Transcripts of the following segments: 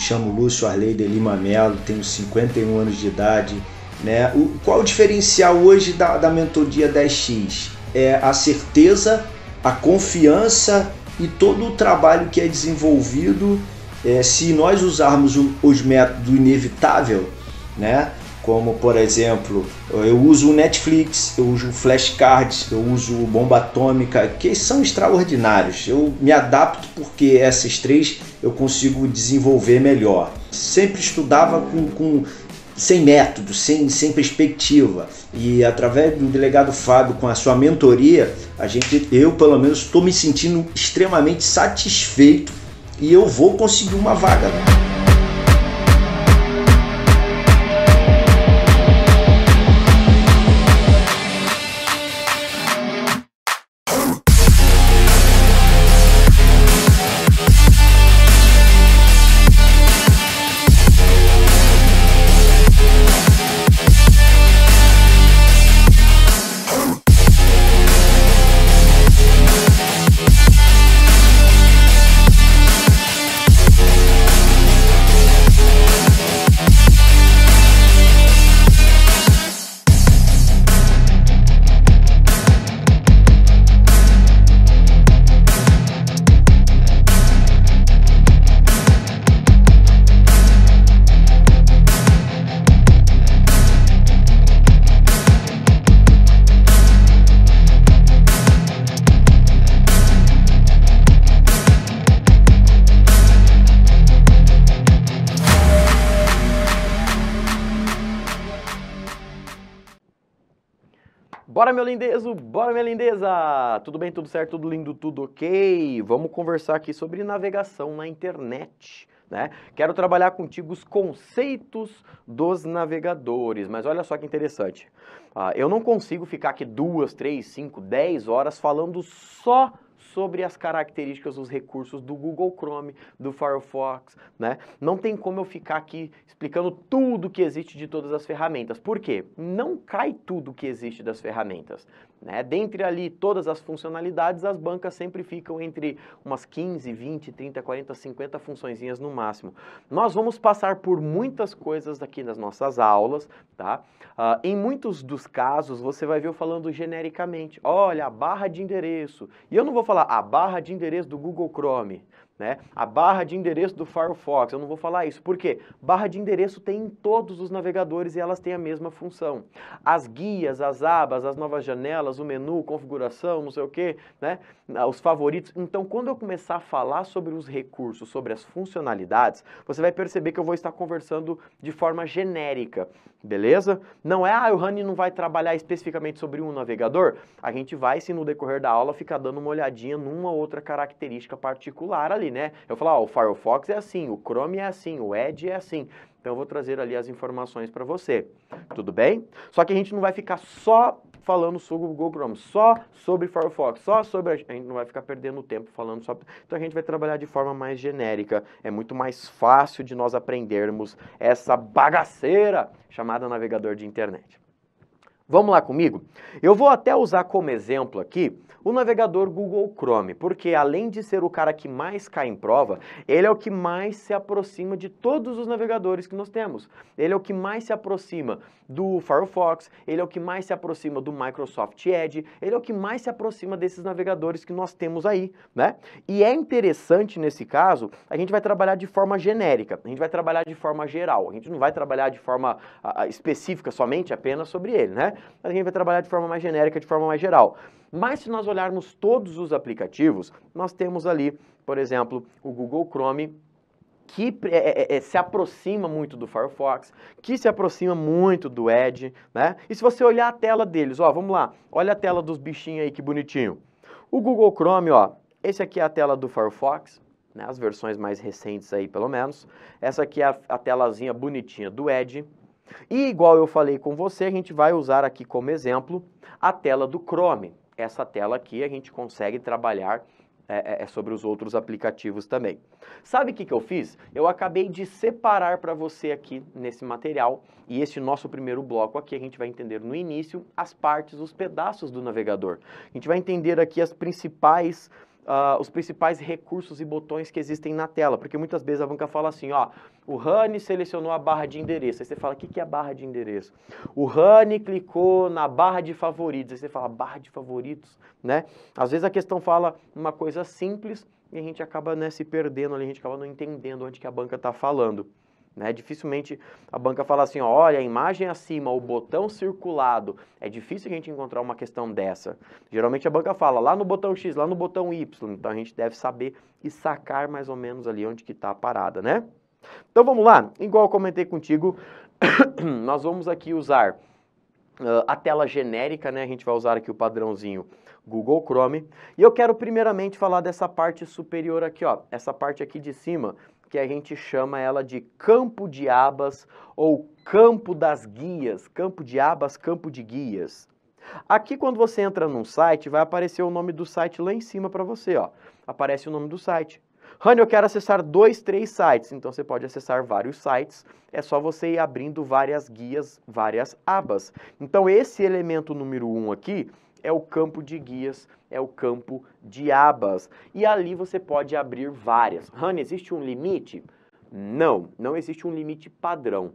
Me chamo Lúcio Arley de Lima Melo, tenho 51 anos de idade. Né? O, qual o diferencial hoje da, da mentoria 10x? É a certeza, a confiança e todo o trabalho que é desenvolvido. É, se nós usarmos o, os métodos inevitável, né? como por exemplo, eu uso o Netflix, eu uso o Flashcards, eu uso o Bomba Atômica, que são extraordinários. Eu me adapto porque essas três eu consigo desenvolver melhor. Sempre estudava com, com sem método, sem, sem perspectiva. E através do delegado Fábio, com a sua mentoria, a gente, eu pelo menos estou me sentindo extremamente satisfeito e eu vou conseguir uma vaga. lindezo, bora minha lindeza! Tudo bem, tudo certo, tudo lindo, tudo ok? Vamos conversar aqui sobre navegação na internet. Né? Quero trabalhar contigo os conceitos dos navegadores, mas olha só que interessante. Ah, eu não consigo ficar aqui duas, três, cinco, dez horas falando só sobre as características, os recursos do Google Chrome, do Firefox, né? Não tem como eu ficar aqui explicando tudo que existe de todas as ferramentas. Por quê? Não cai tudo que existe das ferramentas. Né? Dentre ali todas as funcionalidades, as bancas sempre ficam entre umas 15, 20, 30, 40, 50 funçõezinhas no máximo. Nós vamos passar por muitas coisas aqui nas nossas aulas, tá? Uh, em muitos dos casos, você vai ver eu falando genericamente, olha, a barra de endereço. E eu não vou falar a barra de endereço do Google Chrome, né? A barra de endereço do Firefox, eu não vou falar isso, por quê? Barra de endereço tem em todos os navegadores e elas têm a mesma função. As guias, as abas, as novas janelas, o menu, configuração, não sei o quê, né? Ah, os favoritos. Então, quando eu começar a falar sobre os recursos, sobre as funcionalidades, você vai perceber que eu vou estar conversando de forma genérica beleza? Não é, ah, o Rani não vai trabalhar especificamente sobre um navegador. A gente vai, se no decorrer da aula, ficar dando uma olhadinha numa outra característica particular ali, né? Eu falar, ó, o Firefox é assim, o Chrome é assim, o Edge é assim. Então eu vou trazer ali as informações para você, tudo bem? Só que a gente não vai ficar só falando sobre o Google Chrome, só sobre Firefox, só sobre... A gente não vai ficar perdendo tempo falando só... Então a gente vai trabalhar de forma mais genérica. É muito mais fácil de nós aprendermos essa bagaceira chamada navegador de internet. Vamos lá comigo? Eu vou até usar como exemplo aqui o navegador Google Chrome, porque além de ser o cara que mais cai em prova, ele é o que mais se aproxima de todos os navegadores que nós temos. Ele é o que mais se aproxima do Firefox, ele é o que mais se aproxima do Microsoft Edge, ele é o que mais se aproxima desses navegadores que nós temos aí, né? E é interessante nesse caso, a gente vai trabalhar de forma genérica, a gente vai trabalhar de forma geral, a gente não vai trabalhar de forma a, ah, a, ah, específica somente apenas sobre ele, né? mas a gente vai trabalhar de forma mais genérica, de forma mais geral. Mas se nós olharmos todos os aplicativos, nós temos ali, por exemplo, o Google Chrome, que é é, é, é, se aproxima muito do Firefox, que se aproxima muito do Edge, né? E se você olhar a tela deles, ó, vamos lá, olha a tela dos bichinhos aí, que bonitinho. O Google Chrome, ó, esse aqui é a tela do Firefox, né, as versões mais recentes aí, pelo menos. Essa aqui é a, a telazinha bonitinha do Edge, e igual eu falei com você, a gente vai usar aqui como exemplo a tela do Chrome. Essa tela aqui a gente consegue trabalhar é, é, é sobre os outros aplicativos também. Sabe o que, que eu fiz? Eu acabei de separar para você aqui nesse material e esse nosso primeiro bloco aqui a gente vai entender no início as partes, os pedaços do navegador. A gente vai entender aqui as principais uh, os principais recursos e botões que existem na tela, porque muitas vezes a banca fala assim, ó, o Rani selecionou a barra de endereço, aí você fala, o que, que é a barra de endereço? O Rani clicou na barra de favoritos, aí você fala, barra de favoritos, né? Às vezes a questão fala uma coisa simples e a gente acaba né, se perdendo ali, a gente acaba não entendendo onde que a banca está falando. Né? Dificilmente a banca fala assim, ó, olha, a imagem acima, o botão circulado. É difícil a gente encontrar uma questão dessa. Geralmente a banca fala lá no botão X, lá no botão Y. Então a gente deve saber e sacar mais ou menos ali onde que está a parada, né? Então vamos lá, igual eu comentei contigo, nós vamos aqui usar uh, a tela genérica, né? A gente vai usar aqui o padrãozinho Google Chrome. E eu quero primeiramente falar dessa parte superior aqui, ó. Essa parte aqui de cima que a gente chama ela de campo de abas ou campo das guias, campo de abas, campo de guias. Aqui quando você entra num site, vai aparecer o nome do site lá em cima para você, ó. Aparece o nome do site. Rani, eu quero acessar dois, três sites. Então você pode acessar vários sites, é só você ir abrindo várias guias, várias abas. Então esse elemento número um aqui é o campo de guias, é o campo de abas. E ali você pode abrir várias. Han, existe um limite? Não, não existe um limite padrão.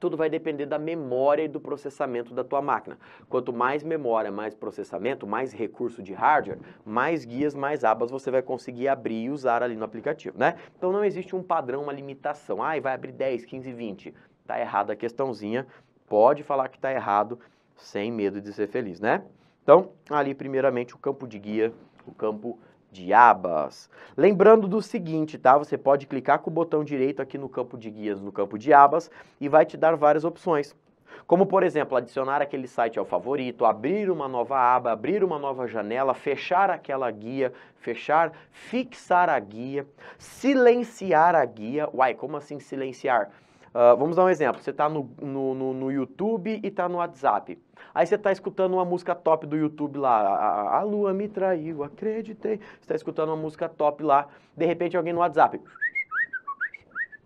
Tudo vai depender da memória e do processamento da tua máquina. Quanto mais memória, mais processamento, mais recurso de hardware, mais guias, mais abas você vai conseguir abrir e usar ali no aplicativo, né? Então não existe um padrão, uma limitação. Ah, vai abrir 10, 15, 20. Tá errada a questãozinha. Pode falar que tá errado, sem medo de ser feliz, né? Então, ali primeiramente o campo de guia, o campo de abas. Lembrando do seguinte, tá? Você pode clicar com o botão direito aqui no campo de guias, no campo de abas, e vai te dar várias opções. Como, por exemplo, adicionar aquele site ao favorito, abrir uma nova aba, abrir uma nova janela, fechar aquela guia, fechar, fixar a guia, silenciar a guia. Uai, como assim silenciar? Ah, vamos dar um exemplo. Você está no, no, no, no, YouTube e está no WhatsApp. Aí você está escutando uma música top do YouTube lá. A, a lua me traiu, acreditei. Você está escutando uma música top lá. De repente alguém no WhatsApp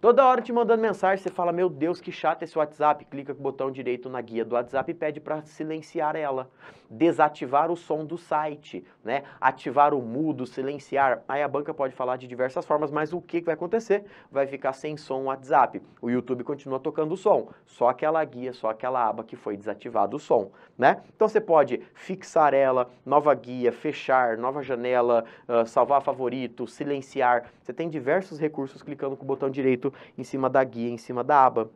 Toda hora te mandando mensagem, você fala, meu Deus, que chato esse WhatsApp. Clica com o botão direito na guia do WhatsApp e pede para silenciar ela. Desativar o som do site, né? Ativar o mudo, silenciar. Aí a banca pode falar de diversas formas, mas o que vai acontecer? Vai ficar sem som o WhatsApp. O YouTube continua tocando o som, só aquela guia, só aquela aba que foi desativado o som, né? Então você pode fixar ela, nova guia, fechar, nova janela, uh, salvar favorito, silenciar. Você tem diversos recursos clicando com o botão direito em cima da guia, em cima da aba.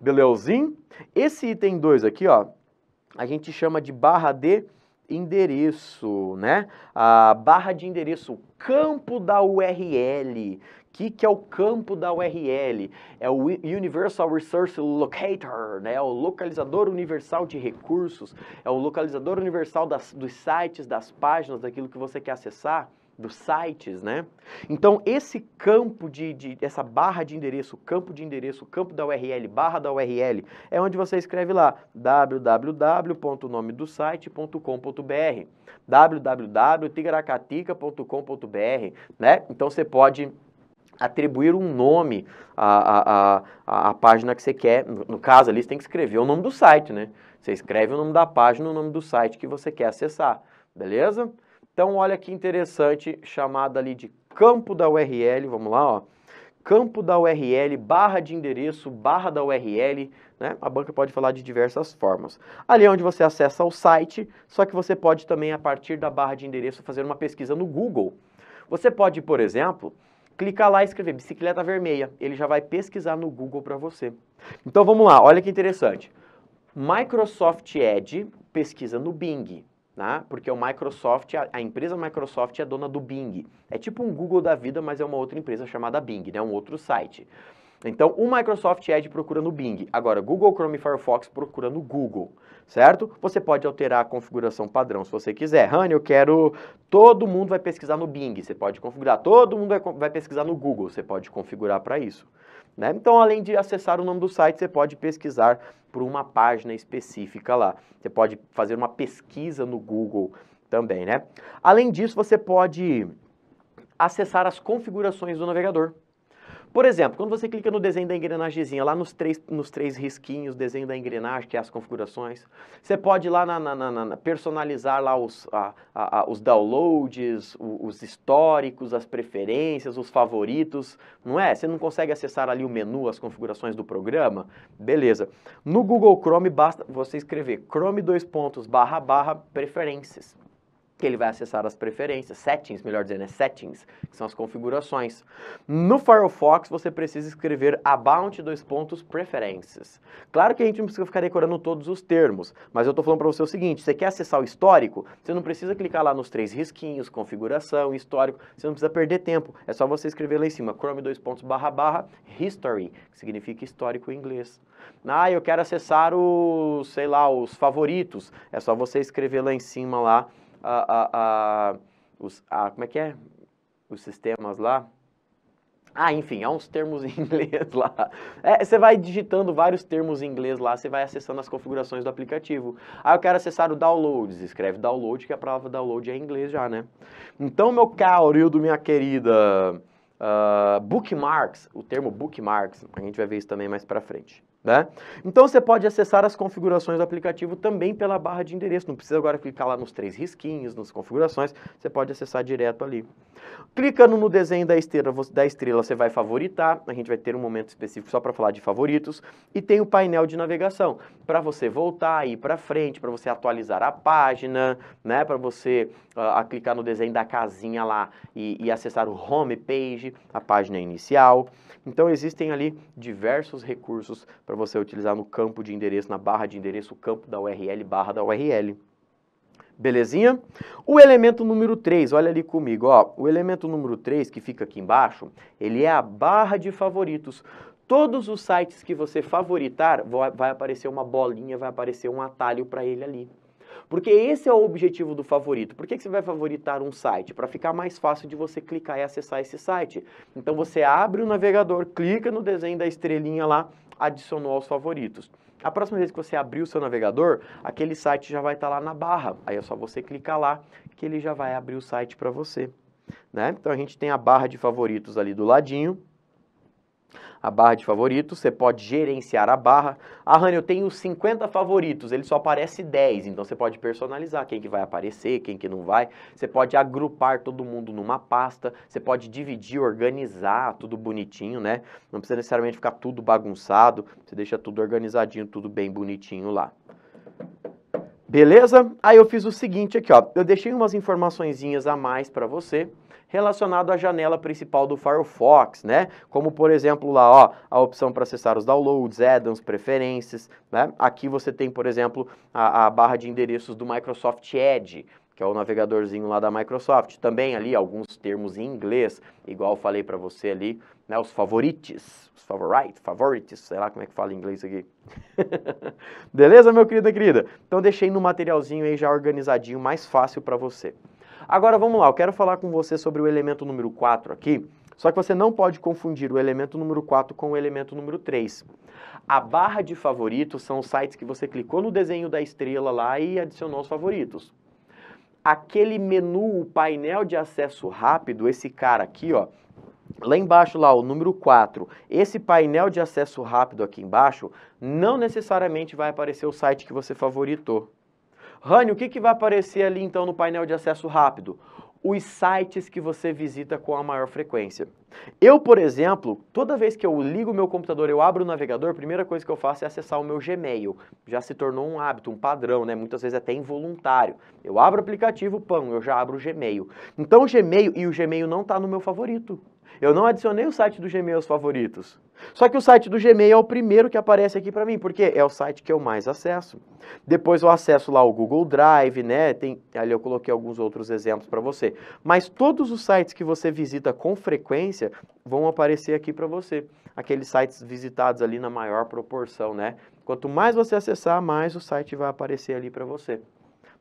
Beleuzinho? Esse item 2 aqui, ó, a gente chama de barra de endereço, né? A barra de endereço, campo da URL. O que, que é o campo da URL? É o Universal Resource Locator, né? É o localizador universal de recursos, é o localizador universal das, dos sites, das páginas, daquilo que você quer acessar dos sites, né? Então, esse campo de, de, essa barra de endereço, campo de endereço, campo da URL, barra da URL, é onde você escreve lá www.nomedosite.com.br, www.tigaracatica.com.br, né? Então, você pode atribuir um nome à, à, à, página que você quer. No caso ali, você tem que escrever o nome do site, né? Você escreve o nome da página, o nome do site que você quer acessar, beleza? Então, olha que interessante, chamada ali de campo da URL, vamos lá, ó, campo da URL, barra de endereço, barra da URL, né? A banca pode falar de diversas formas. Ali é onde você acessa o site, só que você pode também, a partir da barra de endereço, fazer uma pesquisa no Google. Você pode, por exemplo, clicar lá e escrever bicicleta vermelha. Ele já vai pesquisar no Google para você. Então vamos lá, olha que interessante. Microsoft Edge pesquisa no Bing. Né? Porque o Microsoft, a, a, empresa Microsoft é dona do Bing. É tipo um Google da vida, mas é uma outra empresa chamada Bing, né? um outro site. Então, o Microsoft Edge é procura no Bing. Agora, Google Chrome e Firefox procura no Google, certo? Você pode alterar a configuração padrão se você quiser. Rani, eu quero... Todo mundo vai pesquisar no Bing, você pode configurar. Todo mundo vai pesquisar no Google, você pode configurar para isso. Né? Então, além de acessar o nome do site, você pode pesquisar por uma página específica lá. Você pode fazer uma pesquisa no Google também, né? Além disso, você pode acessar as configurações do navegador. Por exemplo, quando você clica no desenho da engrenagemzinha, lá nos três, nos três risquinhos, desenho da engrenagem, que é as configurações, você pode ir lá na, na, na, na personalizar lá os, a, a, a, os downloads, os, os históricos, as preferências, os favoritos, não é? Você não consegue acessar ali o menu, as configurações do programa? Beleza. No Google Chrome basta você escrever Chrome dois pontos barra barra preferências que ele vai acessar as preferências, settings, melhor dizendo, é settings, que são as configurações. No Firefox, você precisa escrever about, dois pontos, preferences. Claro que a gente não precisa ficar decorando todos os termos, mas eu estou falando para você o seguinte, você quer acessar o histórico, você não precisa clicar lá nos três risquinhos, configuração, histórico, você não precisa perder tempo, é só você escrever lá em cima, chrome, dois pontos, barra, barra, history, que significa histórico em inglês. Ah, eu quero acessar os, sei lá, os favoritos, é só você escrever lá em cima lá, a, a, a, os, a, como é que é? Os sistemas lá. Ah, enfim, há uns termos em inglês lá. É, você vai digitando vários termos em inglês lá, você vai acessando as configurações do aplicativo. Aí ah, eu quero acessar o downloads, escreve download, que a palavra download é em inglês já, né? Então, meu do minha querida, uh, bookmarks, o termo bookmarks, a gente vai ver isso também mais pra frente. Né? Então você pode acessar as configurações do aplicativo também pela barra de endereço. Não precisa agora clicar lá nos três risquinhos, nas configurações, você pode acessar direto ali. Clicando no desenho da estrela, da estrela você vai favoritar, a gente vai ter um momento específico só para falar de favoritos, e tem o painel de navegação, para você voltar, ir para frente, para você atualizar a página, né? para você a clicar no desenho da casinha lá e, e acessar o home page, a página inicial. Então existem ali diversos recursos para você utilizar no campo de endereço, na barra de endereço, o campo da URL, barra da URL. Belezinha? O elemento número 3, olha ali comigo, ó, o elemento número 3 que fica aqui embaixo, ele é a barra de favoritos. Todos os sites que você favoritar, vai aparecer uma bolinha, vai aparecer um atalho para ele ali. Porque esse é o objetivo do favorito. Por que, que você vai favoritar um site? Para ficar mais fácil de você clicar e acessar esse site. Então você abre o navegador, clica no desenho da estrelinha lá, adicionou aos favoritos. A próxima vez que você abrir o seu navegador, aquele site já vai estar tá lá na barra. Aí é só você clicar lá que ele já vai abrir o site para você. Né? Então a gente tem a barra de favoritos ali do ladinho a barra de favoritos, você pode gerenciar a barra. Ah, Rani, eu tenho 50 favoritos, ele só aparece 10, então você pode personalizar quem que vai aparecer, quem que não vai. Você pode agrupar todo mundo numa pasta, você pode dividir, organizar tudo bonitinho, né? Não precisa necessariamente ficar tudo bagunçado, você deixa tudo organizadinho, tudo bem bonitinho lá. Beleza? Aí eu fiz o seguinte aqui, ó. Eu deixei umas informaçõeszinhas a mais para você, relacionado à janela principal do Firefox, né? Como por exemplo lá, ó, a opção para acessar os downloads, addons, preferências, né? Aqui você tem, por exemplo, a, a barra de endereços do Microsoft Edge, que é o navegadorzinho lá da Microsoft. Também ali alguns termos em inglês, igual falei para você ali, né, os favorites, os favorites, favorites, sei lá como é que fala em inglês aqui. Beleza, meu querido e querida? Então deixei no materialzinho aí já organizadinho, mais fácil para você. Agora vamos lá, eu quero falar com você sobre o elemento número 4 aqui, só que você não pode confundir o elemento número 4 com o elemento número 3. A barra de favoritos são os sites que você clicou no desenho da estrela lá e adicionou os favoritos. Aquele menu, o painel de acesso rápido, esse cara aqui, ó, lá embaixo lá, o número 4, esse painel de acesso rápido aqui embaixo, não necessariamente vai aparecer o site que você favoritou. Rani, o que, que vai aparecer ali então no painel de acesso rápido? Os sites que você visita com a maior frequência. Eu, por exemplo, toda vez que eu ligo meu computador, eu abro o navegador, a primeira coisa que eu faço é acessar o meu Gmail. Já se tornou um hábito, um padrão, né? Muitas vezes é até involuntário. Eu abro o aplicativo, pão, eu já abro o Gmail. Então o Gmail, e o Gmail não está no meu favorito. Eu não adicionei o site do Gmail aos favoritos. Só que o site do Gmail é o primeiro que aparece aqui para mim, porque é o site que eu mais acesso. Depois eu acesso lá o Google Drive, né? Tem, ali eu coloquei alguns outros exemplos para você. Mas todos os sites que você visita com frequência vão aparecer aqui para você. Aqueles sites visitados ali na maior proporção, né? Quanto mais você acessar, mais o site vai aparecer ali para você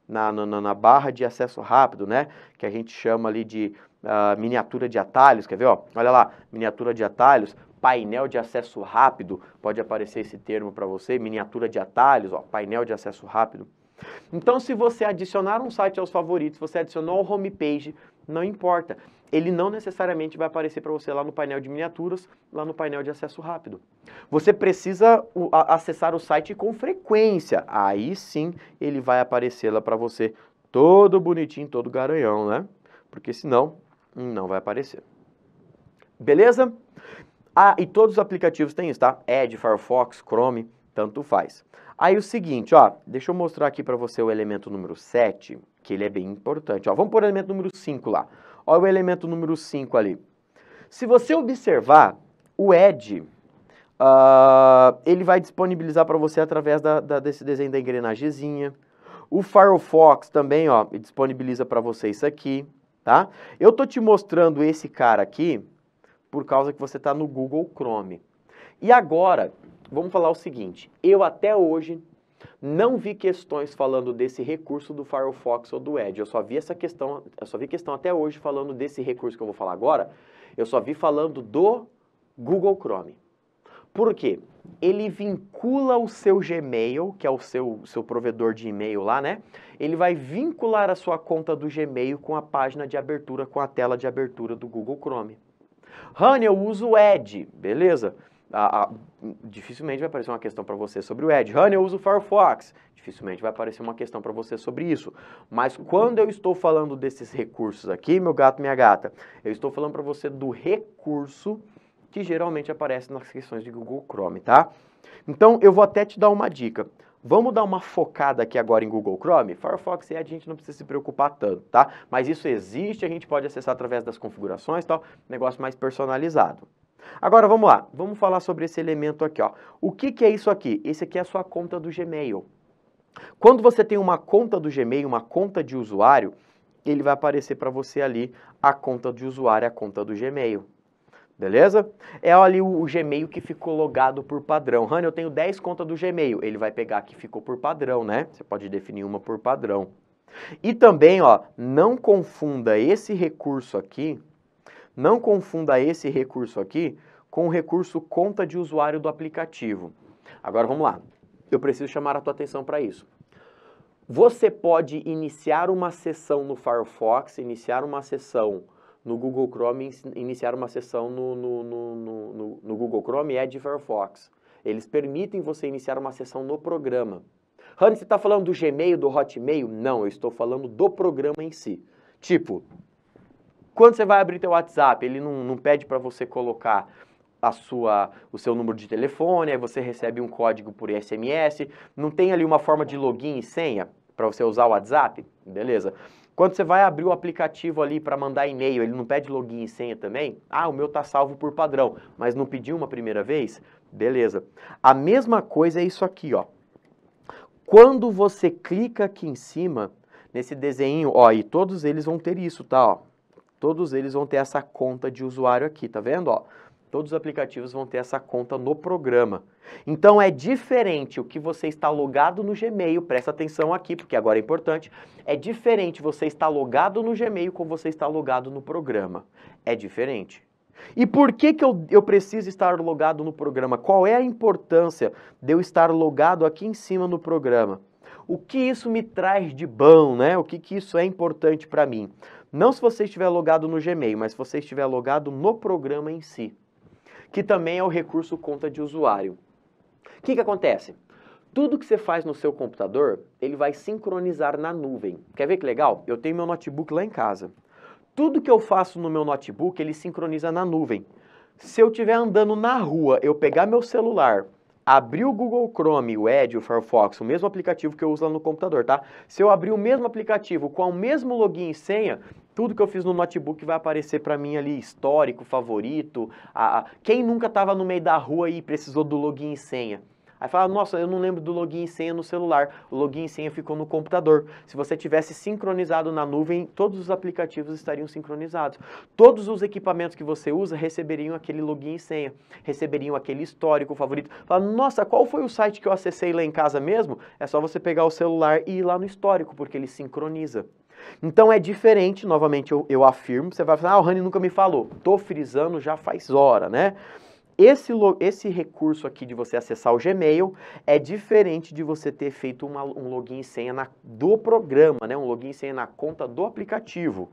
na, na, na, barra de acesso rápido, né? Que a gente chama ali de uh, miniatura de atalhos, quer ver? Ó? Olha lá, miniatura de atalhos, painel de acesso rápido, pode aparecer esse termo para você, miniatura de atalhos, ó, painel de acesso rápido. Então, se você adicionar um site aos favoritos, você adicionou o homepage, não importa ele não necessariamente vai aparecer para você lá no painel de miniaturas, lá no painel de acesso rápido. Você precisa acessar o site com frequência. Aí sim ele vai aparecer lá para você todo bonitinho, todo garanhão, né? Porque senão não vai aparecer. Beleza? Ah, e todos os aplicativos têm isso, tá? Edge, Firefox, Chrome, tanto faz. Aí o seguinte, ó, deixa eu mostrar aqui para você o elemento número 7, que ele é bem importante. Ó, vamos por elemento número 5 lá. Olha o elemento número 5 ali. Se você observar, o ED, uh, ele vai disponibilizar para você através da, da, desse desenho da engrenagemzinha. O Firefox também, ó, disponibiliza para você isso aqui, tá? Eu tô te mostrando esse cara aqui por causa que você está no Google Chrome. E agora, vamos falar o seguinte, eu até hoje não vi questões falando desse recurso do Firefox ou do Edge. Eu só vi essa questão, eu só vi questão até hoje falando desse recurso que eu vou falar agora. Eu só vi falando do Google Chrome. Por quê? Ele vincula o seu Gmail, que é o seu, seu provedor de e-mail lá, né? Ele vai vincular a sua conta do Gmail com a página de abertura, com a tela de abertura do Google Chrome. Honey, eu uso o Edge, beleza? a, a, dificilmente vai aparecer uma questão para você sobre o Edge. Honey, eu uso Firefox. Dificilmente vai aparecer uma questão para você sobre isso. Mas quando eu estou falando desses recursos aqui, meu gato, minha gata, eu estou falando para você do recurso que geralmente aparece nas questões de Google Chrome, tá? Então, eu vou até te dar uma dica. Vamos dar uma focada aqui agora em Google Chrome? Firefox e é, a gente não precisa se preocupar tanto, tá? Mas isso existe, a gente pode acessar através das configurações e tal, negócio mais personalizado. Agora vamos lá, vamos falar sobre esse elemento aqui. Ó. O que, que é isso aqui? Esse aqui é a sua conta do Gmail. Quando você tem uma conta do Gmail, uma conta de usuário, ele vai aparecer para você ali a conta de usuário, a conta do Gmail. Beleza? É ali o, o Gmail que ficou logado por padrão. Rani, eu tenho 10 contas do Gmail. Ele vai pegar a que ficou por padrão, né? Você pode definir uma por padrão. E também, ó, não confunda esse recurso aqui não confunda esse recurso aqui com o recurso conta de usuário do aplicativo. Agora vamos lá. Eu preciso chamar a tua atenção para isso. Você pode iniciar uma sessão no Firefox, iniciar uma sessão no Google Chrome, iniciar uma sessão no, no, no, no, Google Chrome é de Firefox. Eles permitem você iniciar uma sessão no programa. Hans, você está falando do Gmail, do Hotmail? Não, eu estou falando do programa em si. Tipo, quando você vai abrir teu WhatsApp, ele não, não pede para você colocar a sua, o seu número de telefone, aí você recebe um código por SMS, não tem ali uma forma de login e senha para você usar o WhatsApp? Beleza. Quando você vai abrir o aplicativo ali para mandar e-mail, ele não pede login e senha também? Ah, o meu está salvo por padrão, mas não pediu uma primeira vez? Beleza. A mesma coisa é isso aqui, ó. Quando você clica aqui em cima, nesse desenho, ó, e todos eles vão ter isso, tá, ó. Todos eles vão ter essa conta de usuário aqui, tá vendo? Ó, todos os aplicativos vão ter essa conta no programa. Então é diferente o que você está logado no Gmail, presta atenção aqui, porque agora é importante. É diferente você estar logado no Gmail com você estar logado no programa. É diferente. E por que, que eu, eu preciso estar logado no programa? Qual é a importância de eu estar logado aqui em cima no programa? O que isso me traz de bom, né? O que, que isso é importante para mim? Não se você estiver logado no Gmail, mas se você estiver logado no programa em si, que também é o recurso conta de usuário. O que, que acontece? Tudo que você faz no seu computador, ele vai sincronizar na nuvem. Quer ver que legal? Eu tenho meu notebook lá em casa. Tudo que eu faço no meu notebook, ele sincroniza na nuvem. Se eu estiver andando na rua, eu pegar meu celular abrir o Google Chrome, o Edge, o Firefox, o mesmo aplicativo que eu uso lá no computador, tá? Se eu abrir o mesmo aplicativo com o mesmo login e senha, tudo que eu fiz no notebook vai aparecer para mim ali, histórico, favorito, a, a quem nunca estava no meio da rua e precisou do login e senha? Aí fala, nossa, eu não lembro do login e senha no celular. O login e senha ficou no computador. Se você tivesse sincronizado na nuvem, todos os aplicativos estariam sincronizados. Todos os equipamentos que você usa receberiam aquele login e senha, receberiam aquele histórico favorito. Fala, nossa, qual foi o site que eu acessei lá em casa mesmo? É só você pegar o celular e ir lá no histórico, porque ele sincroniza. Então é diferente, novamente eu, eu afirmo, você vai falar, ah, o Rani nunca me falou. Tô frisando já faz hora, né? Esse, esse recurso aqui de você acessar o Gmail é diferente de você ter feito uma, um login e senha na, do programa, né? um login e senha na conta do aplicativo.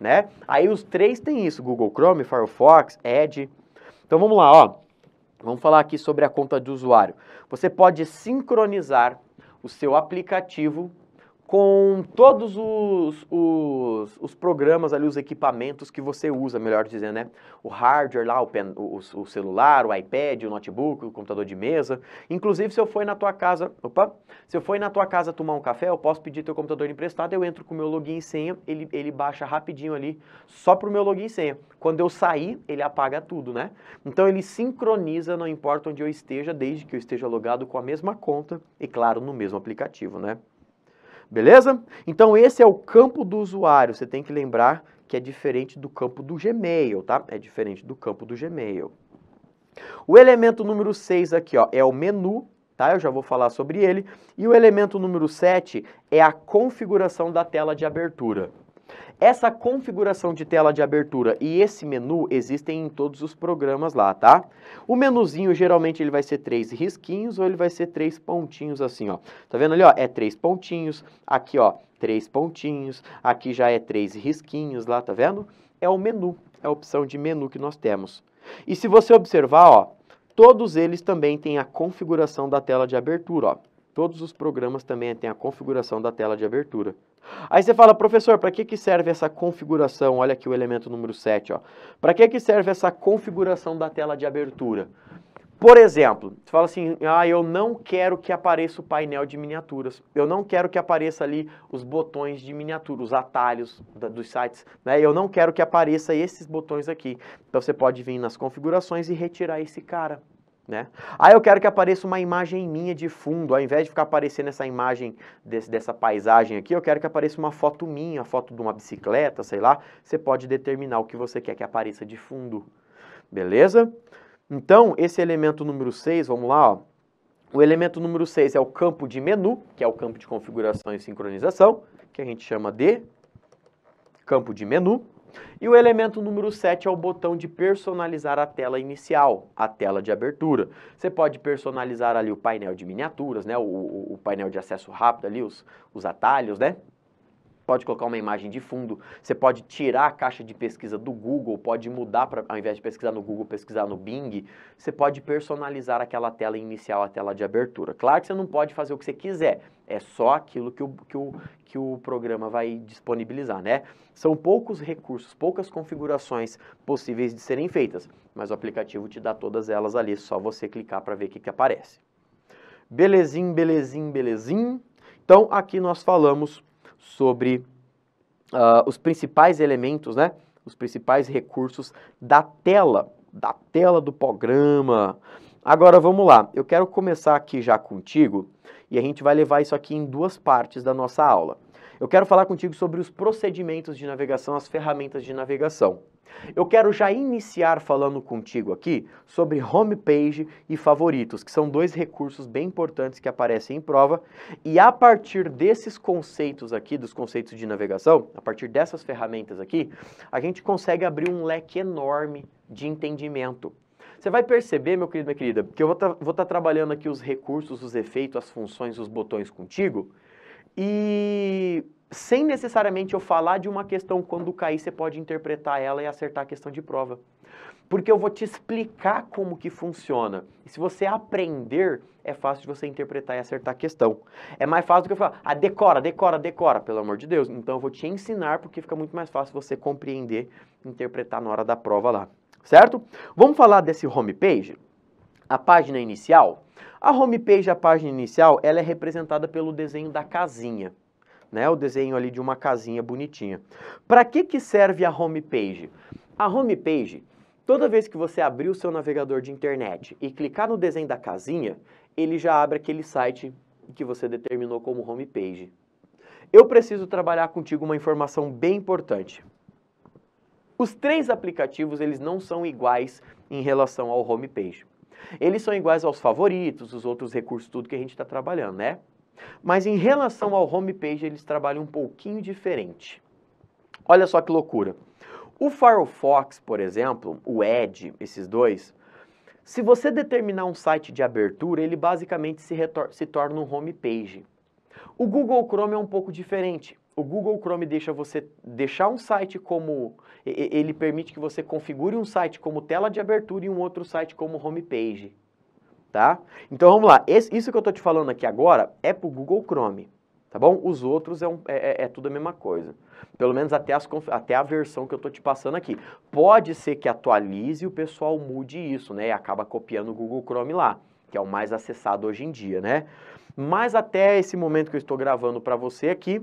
Né? Aí os três têm isso, Google Chrome, Firefox, Edge. Então vamos lá, ó. vamos falar aqui sobre a conta de usuário. Você pode sincronizar o seu aplicativo com todos os, os, os, programas ali, os equipamentos que você usa, melhor dizendo, né? O hardware lá, o, pen, o, o, celular, o iPad, o notebook, o computador de mesa. Inclusive, se eu for na tua casa, opa, se eu for na tua casa tomar um café, eu posso pedir teu computador emprestado, eu entro com meu login e senha, ele, ele baixa rapidinho ali, só pro meu login e senha. Quando eu sair, ele apaga tudo, né? Então ele sincroniza, não importa onde eu esteja, desde que eu esteja logado com a mesma conta e, claro, no mesmo aplicativo, né? Beleza? Então esse é o campo do usuário. Você tem que lembrar que é diferente do campo do Gmail, tá? É diferente do campo do Gmail. O elemento número 6 aqui, ó, é o menu, tá? Eu já vou falar sobre ele. E o elemento número 7 é a configuração da tela de abertura. Essa configuração de tela de abertura e esse menu existem em todos os programas lá, tá? O menuzinho, geralmente, ele vai ser três risquinhos ou ele vai ser três pontinhos assim, ó. Tá vendo ali, ó? É três pontinhos, aqui, ó, três pontinhos, aqui já é três risquinhos lá, tá vendo? É o menu, é a opção de menu que nós temos. E se você observar, ó, todos eles também têm a configuração da tela de abertura, ó. Todos os programas também têm a configuração da tela de abertura. Aí você fala, professor, para que, que serve essa configuração? Olha aqui o elemento número 7. Para que, que serve essa configuração da tela de abertura? Por exemplo, você fala assim, ah, eu não quero que apareça o painel de miniaturas, eu não quero que apareça ali os botões de miniatura, os atalhos da, dos sites, né? eu não quero que apareça esses botões aqui. Então você pode vir nas configurações e retirar esse cara. Né? eu quero que apareça uma imagem minha de fundo, ao invés de ficar aparecendo essa imagem desse, dessa paisagem aqui, eu quero que apareça uma foto minha, foto de uma bicicleta, sei lá. Você pode determinar o que você quer que apareça de fundo, beleza? Então, esse elemento número 6, vamos lá, ó. O elemento número 6 é o campo de menu, que é o campo de configuração e sincronização, que a gente chama de campo de menu. E o elemento número 7 é o botão de personalizar a tela inicial, a tela de abertura. Você pode personalizar ali o painel de miniaturas, né? o, o, o painel de acesso rápido ali, os, os atalhos, né? pode colocar uma imagem de fundo, você pode tirar a caixa de pesquisa do Google, pode mudar para, ao invés de pesquisar no Google, pesquisar no Bing, você pode personalizar aquela tela inicial, a tela de abertura. Claro que você não pode fazer o que você quiser, é só aquilo que o, que o, que o programa vai disponibilizar, né? São poucos recursos, poucas configurações possíveis de serem feitas, mas o aplicativo te dá todas elas ali, é só você clicar para ver o que, que aparece. Belezinho, belezinho, belezinho. Então, aqui nós falamos sobre uh, os principais elementos, né? Os principais recursos da tela, da tela do programa. Agora vamos lá, eu quero começar aqui já contigo e a gente vai levar isso aqui em duas partes da nossa aula. Eu quero falar contigo sobre os procedimentos de navegação, as ferramentas de navegação. Eu quero já iniciar falando contigo aqui sobre homepage e favoritos, que são dois recursos bem importantes que aparecem em prova, e a partir desses conceitos aqui, dos conceitos de navegação, a partir dessas ferramentas aqui, a gente consegue abrir um leque enorme de entendimento. Você vai perceber, meu querido, minha querida, que eu vou estar tá, tá trabalhando aqui os recursos, os efeitos, as funções, os botões contigo, e sem necessariamente eu falar de uma questão, quando cair, você pode interpretar ela e acertar a questão de prova. Porque eu vou te explicar como que funciona. E se você aprender, é fácil de você interpretar e acertar a questão. É mais fácil do que eu falar, ah, decora, decora, decora, pelo amor de Deus. Então eu vou te ensinar porque fica muito mais fácil você compreender, interpretar na hora da prova lá, certo? Vamos falar desse home page? A página inicial? A home page, a página inicial, ela é representada pelo desenho da casinha né? O desenho ali de uma casinha bonitinha. Para que que serve a home page? A home page, toda vez que você abrir o seu navegador de internet e clicar no desenho da casinha, ele já abre aquele site que você determinou como home page. Eu preciso trabalhar contigo uma informação bem importante. Os três aplicativos, eles não são iguais em relação ao home page. Eles são iguais aos favoritos, os outros recursos, tudo que a gente está trabalhando, né? Mas em relação ao home page, eles trabalham um pouquinho diferente. Olha só que loucura. O Firefox, por exemplo, o Edge, esses dois, se você determinar um site de abertura, ele basicamente se, se torna um home page. O Google Chrome é um pouco diferente. O Google Chrome deixa você deixar um site como ele permite que você configure um site como tela de abertura e um outro site como home page tá? Então vamos lá, Esse, isso que eu tô te falando aqui agora é pro Google Chrome, tá bom? Os outros é, um, é, é, é tudo a mesma coisa, pelo menos até, as, até a versão que eu tô te passando aqui. Pode ser que atualize e o pessoal mude isso, né? E acaba copiando o Google Chrome lá, que é o mais acessado hoje em dia, né? Mas até esse momento que eu estou gravando para você aqui,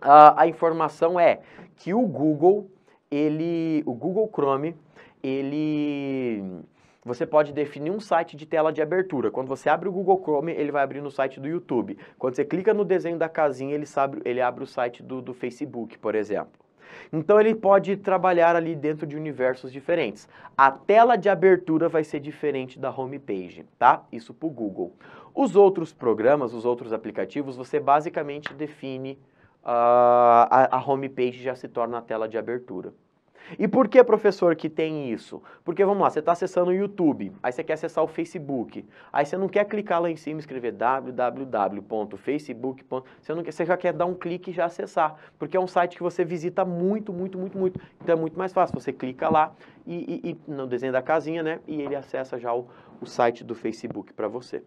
a, a informação é que o Google, ele, o Google Chrome, ele você pode definir um site de tela de abertura. Quando você abre o Google Chrome, ele vai abrir no site do YouTube. Quando você clica no desenho da casinha, ele, sabe, ele abre o site do, do Facebook, por exemplo. Então ele pode trabalhar ali dentro de universos diferentes. A tela de abertura vai ser diferente da homepage, tá? Isso para o Google. Os outros programas, os outros aplicativos, você basicamente define uh, a, a page já se torna a tela de abertura. E por que, professor, que tem isso? Porque, vamos lá, você está acessando o YouTube, aí você quer acessar o Facebook, aí você não quer clicar lá em cima e escrever www.facebook. Você, não quer, você já quer dar um clique e já acessar, porque é um site que você visita muito, muito, muito, muito. Então é muito mais fácil, você clica lá e, e, e no desenho da casinha, né? E ele acessa já o, o site do Facebook para você.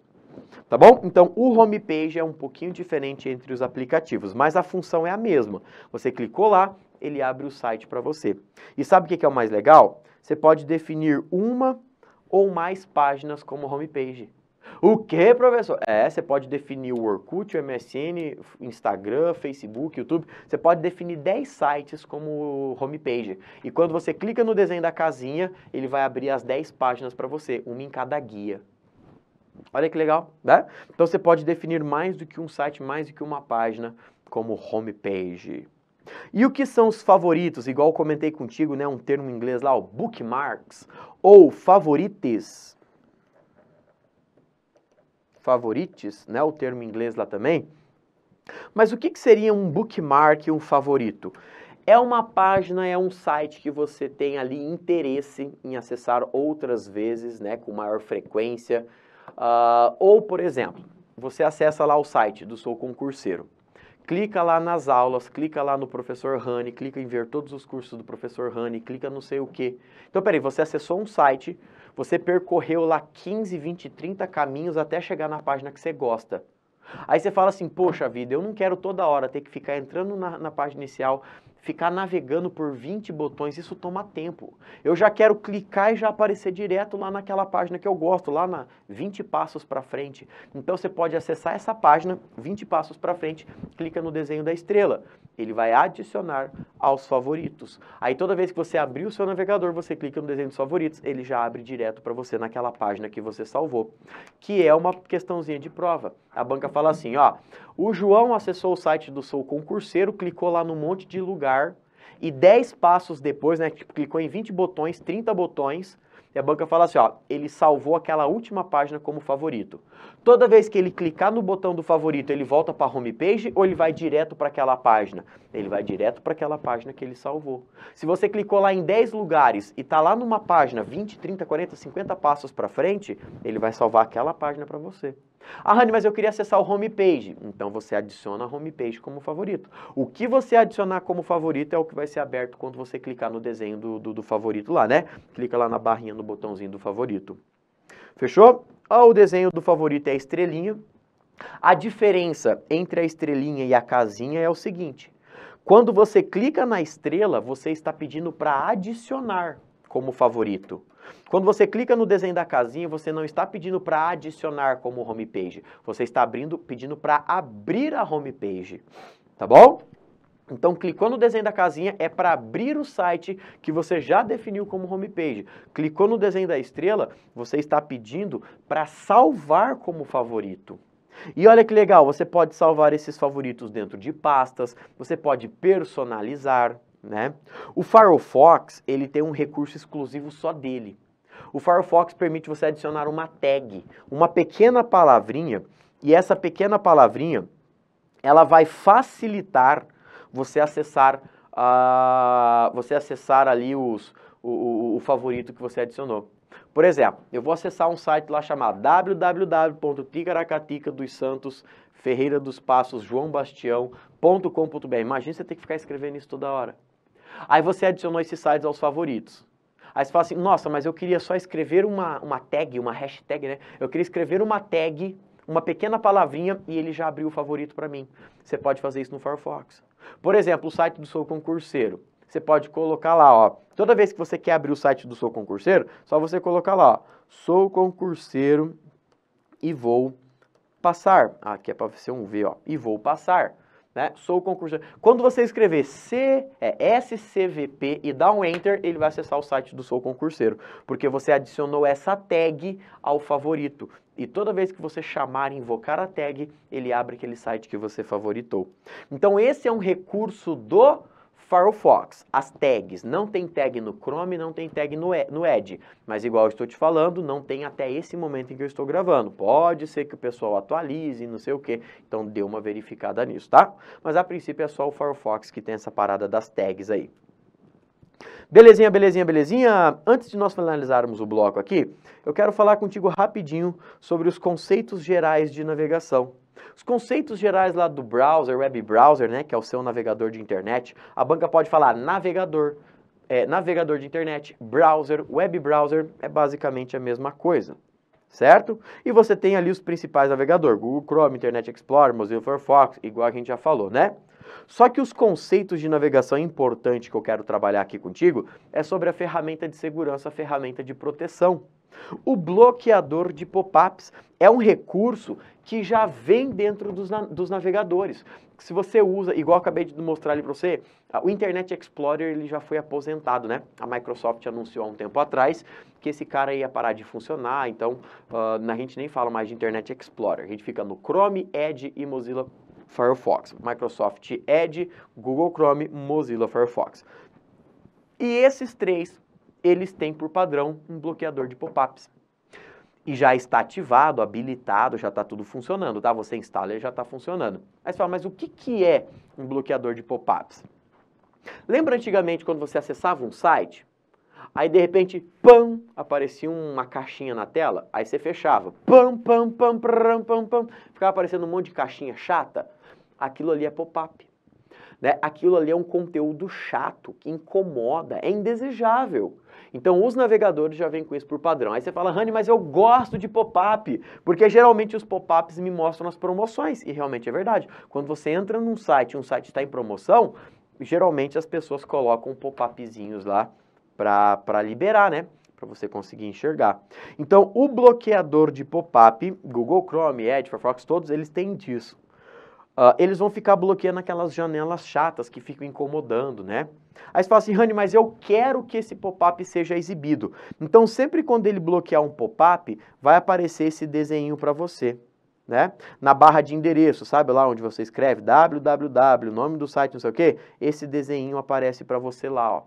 Tá bom? Então, o homepage é um pouquinho diferente entre os aplicativos, mas a função é a mesma. Você clicou lá, ele abre o site para você. E sabe o que é o mais legal? Você pode definir uma ou mais páginas como homepage. O que, professor? É, você pode definir o Orkut, o MSN, Instagram, Facebook, YouTube. Você pode definir 10 sites como homepage. E quando você clica no desenho da casinha, ele vai abrir as 10 páginas para você, uma em cada guia. Olha que legal, né? Então você pode definir mais do que um site, mais do que uma página como homepage. E o que são os favoritos? Igual comentei contigo, né, um termo em inglês lá, o bookmarks ou favorites. Favorites, né, o termo em inglês lá também. Mas o que, que seria um bookmark e um favorito? É uma página, é um site que você tem ali interesse em acessar outras vezes, né, com maior frequência. Uh, ou, por exemplo, você acessa lá o site do seu concurseiro clica lá nas aulas, clica lá no professor Rani, clica em ver todos os cursos do professor Rani, clica não sei o quê. Então, peraí, você acessou um site, você percorreu lá 15, 20, 30 caminhos até chegar na página que você gosta. Aí você fala assim, poxa vida, eu não quero toda hora ter que ficar entrando na, na página inicial, Ficar navegando por 20 botões, isso toma tempo. Eu já quero clicar e já aparecer direto lá naquela página que eu gosto, lá na 20 passos para frente. Então você pode acessar essa página, 20 passos para frente, clica no desenho da estrela. Ele vai adicionar aos favoritos. Aí toda vez que você abrir o seu navegador, você clica no desenho dos favoritos, ele já abre direto para você naquela página que você salvou, que é uma questãozinha de prova. A banca fala assim, ó, o João acessou o site do Sou Concurseiro, clicou lá num monte de lugar e 10 passos depois, né, tipo, clicou em 20 botões, 30 botões, e a banca fala assim, ó, ele salvou aquela última página como favorito. Toda vez que ele clicar no botão do favorito, ele volta para a home page ou ele vai direto para aquela página? Ele vai direto para aquela página que ele salvou. Se você clicou lá em 10 lugares e tá lá numa página 20, 30, 40, 50 passos para frente, ele vai salvar aquela página para você. Ah, Rani, mas eu queria acessar o home page. Então você adiciona a home page como favorito. O que você adicionar como favorito é o que vai ser aberto quando você clicar no desenho do, do, do favorito lá, né? Clica lá na barrinha, no botãozinho do favorito. Fechou? Ó, o desenho do favorito é a estrelinha. A diferença entre a estrelinha e a casinha é o seguinte. Quando você clica na estrela, você está pedindo para adicionar como favorito. Quando você clica no desenho da casinha, você não está pedindo para adicionar como home page, você está abrindo, pedindo para abrir a home page, tá bom? Então, clicou no desenho da casinha é para abrir o site que você já definiu como homepage. Clicou no desenho da estrela, você está pedindo para salvar como favorito. E olha que legal, você pode salvar esses favoritos dentro de pastas, você pode personalizar né? O Firefox, ele tem um recurso exclusivo só dele. O Firefox permite você adicionar uma tag, uma pequena palavrinha, e essa pequena palavrinha, ela vai facilitar você acessar, uh, você acessar ali os, o, o, favorito que você adicionou. Por exemplo, eu vou acessar um site lá chamado www.ticaracatica dos Santos Ferreira dos Passos João Bastião.com.br. Imagina você ter que ficar escrevendo isso toda hora. Aí você adicionou esses sites aos favoritos. Aí você fala assim, nossa, mas eu queria só escrever uma, uma tag, uma hashtag, né? Eu queria escrever uma tag, uma pequena palavrinha e ele já abriu o favorito para mim. Você pode fazer isso no Firefox. Por exemplo, o site do seu concurseiro. Você pode colocar lá, ó. Toda vez que você quer abrir o site do seu concurseiro, só você colocar lá, ó. Sou concurseiro e vou passar. Ah, aqui é para ser um V, ó. E vou passar. Né? Sou concursante. Quando você escrever C, é SCVP e dá um Enter, ele vai acessar o site do Sou Concurseiro, porque você adicionou essa tag ao favorito. E toda vez que você chamar e invocar a tag, ele abre aquele site que você favoritou. Então esse é um recurso do Firefox. As tags, não tem tag no Chrome, não tem tag no, e, no Edge, mas igual estou te falando, não tem até esse momento em que eu estou gravando. Pode ser que o pessoal atualize, não sei o que, então dê uma verificada nisso, tá? Mas a princípio é só o Firefox que tem essa parada das tags aí. Belezinha, belezinha, belezinha? Antes de nós finalizarmos o bloco aqui, eu quero falar contigo rapidinho sobre os conceitos gerais de navegação. Os conceitos gerais lá do browser, web browser, né, que é o seu navegador de internet, a banca pode falar navegador, é, navegador de internet, browser, web browser, é basicamente a mesma coisa, certo? E você tem ali os principais navegadores, Google Chrome, Internet Explorer, Mozilla Firefox, igual a gente já falou, né? Só que os conceitos de navegação importante que eu quero trabalhar aqui contigo é sobre a ferramenta de segurança, a ferramenta de proteção. O bloqueador de pop-ups é um recurso que já vem dentro dos, na, dos navegadores. Se você usa, igual acabei de mostrar ali para você, o Internet Explorer ele já foi aposentado, né? A Microsoft anunciou há um tempo atrás que esse cara ia parar de funcionar, então uh, a gente nem fala mais de Internet Explorer. A gente fica no Chrome, Edge e Mozilla Firefox. Microsoft Edge, Google Chrome, Mozilla Firefox. E esses três, eles têm por padrão um bloqueador de pop-ups e já está ativado, habilitado, já está tudo funcionando, tá? Você instala e já está funcionando. Aí você fala, mas o que, que é um bloqueador de pop-ups? Lembra antigamente quando você acessava um site? Aí de repente, pam, aparecia uma caixinha na tela, aí você fechava. Pam, pam, pam, pam, pam, pam. Ficava aparecendo um monte de caixinha chata. Aquilo ali é pop-up. Né? Aquilo ali é um conteúdo chato, que incomoda, é indesejável. Então os navegadores já vêm com isso por padrão. Aí você fala, Rani, mas eu gosto de pop-up, porque geralmente os pop-ups me mostram as promoções. E realmente é verdade. Quando você entra num site e um site está em promoção, geralmente as pessoas colocam pop-upzinhos lá para liberar, né? Para você conseguir enxergar. Então, o bloqueador de pop-up, Google Chrome, Edge, Firefox, todos eles têm disso. Uh, eles vão ficar bloqueando aquelas janelas chatas que ficam incomodando, né? Aí você fala assim, Rani, mas eu quero que esse pop-up seja exibido. Então, sempre quando ele bloquear um pop-up, vai aparecer esse desenho para você. Né? Na barra de endereço, sabe lá onde você escreve www, nome do site, não sei o quê? Esse desenho aparece para você lá, ó.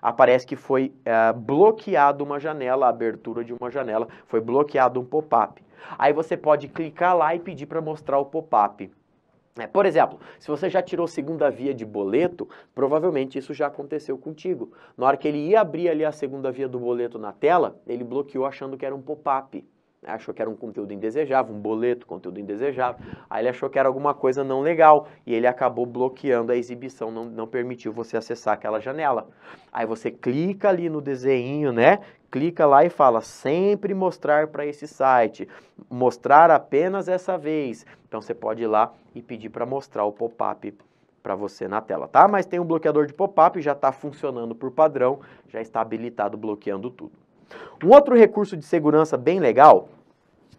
Aparece que foi é, bloqueado uma janela, a abertura de uma janela, foi bloqueado um pop-up. Aí você pode clicar lá e pedir para mostrar o pop-up. É, por exemplo, se você já tirou segunda via de boleto, provavelmente isso já aconteceu contigo. Na hora que ele ia abrir ali a segunda via do boleto na tela, ele bloqueou achando que era um pop-up achou que era um conteúdo indesejável, um boleto, conteúdo indesejável. Aí ele achou que era alguma coisa não legal e ele acabou bloqueando a exibição, não, não permitiu você acessar aquela janela. Aí você clica ali no desenho, né? Clica lá e fala sempre mostrar para esse site, mostrar apenas essa vez. Então você pode ir lá e pedir para mostrar o pop-up para você na tela, tá? Mas tem um bloqueador de pop-up, já está funcionando por padrão, já está habilitado bloqueando tudo. Um outro recurso de segurança bem legal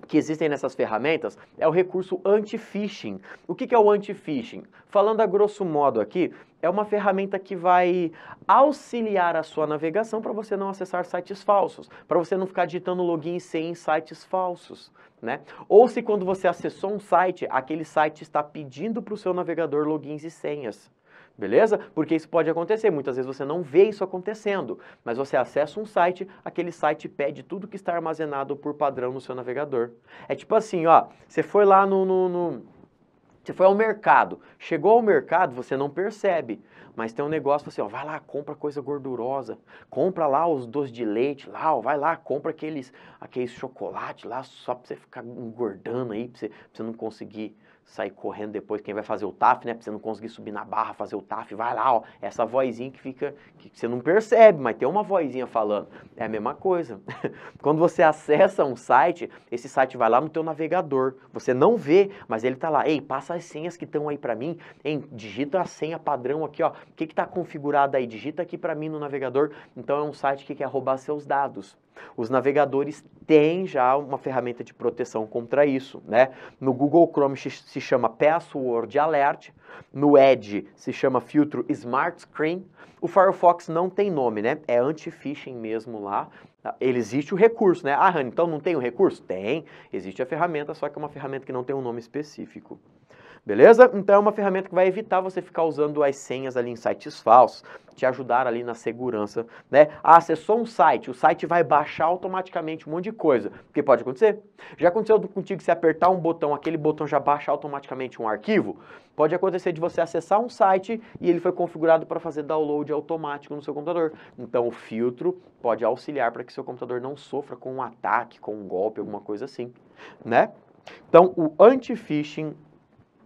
que existem nessas ferramentas é o recurso anti-phishing. O que é o anti-phishing? Falando a grosso modo aqui, é uma ferramenta que vai auxiliar a sua navegação para você não acessar sites falsos, para você não ficar digitando login e senha em sites falsos. Né? Ou se quando você acessou um site, aquele site está pedindo para o seu navegador logins e senhas. Beleza? Porque isso pode acontecer. Muitas vezes você não vê isso acontecendo, mas você acessa um site, aquele site pede tudo que está armazenado por padrão no seu navegador. É tipo assim, ó, você foi lá no, no, no você foi ao mercado. Chegou ao mercado, você não percebe. Mas tem um negócio assim, ó, vai lá, compra coisa gordurosa. Compra lá os doces de leite, lá, ó, vai lá, compra aqueles, aqueles chocolate lá, só pra você ficar engordando aí, pra você, pra você não conseguir sair correndo depois, quem vai fazer o TAF, né? Pra você não conseguir subir na barra, fazer o TAF, vai lá, ó. É essa vozinha que fica, que você não percebe, mas tem uma vozinha falando. É a mesma coisa. Quando você acessa um site, esse site vai lá no teu navegador. Você não vê, mas ele tá lá. Ei, passa as senhas que estão aí para mim, hein? Digita a senha padrão aqui, ó. O que que tá configurado aí? Digita aqui para mim no navegador. Então é um site que quer roubar seus dados. Os navegadores têm já uma ferramenta de proteção contra isso, né? No Google Chrome se chama Password Alert, no Edge se chama filtro Smart Screen. O Firefox não tem nome, né? É anti-phishing mesmo lá. Ele existe o recurso, né? Ah, Han, então não tem o recurso? Tem, existe a ferramenta, só que é uma ferramenta que não tem um nome específico. Beleza? Então é uma ferramenta que vai evitar você ficar usando as senhas ali em sites falsos, te ajudar ali na segurança, né? Ah, acessou é um site, o site vai baixar automaticamente um monte de coisa, o que pode acontecer. Já aconteceu contigo se apertar um botão, aquele botão já baixa automaticamente um arquivo? Pode acontecer de você acessar um site e ele foi configurado para fazer download automático no seu computador. Então o filtro pode auxiliar para que seu computador não sofra com um ataque, com um golpe, alguma coisa assim, né? Então o anti-phishing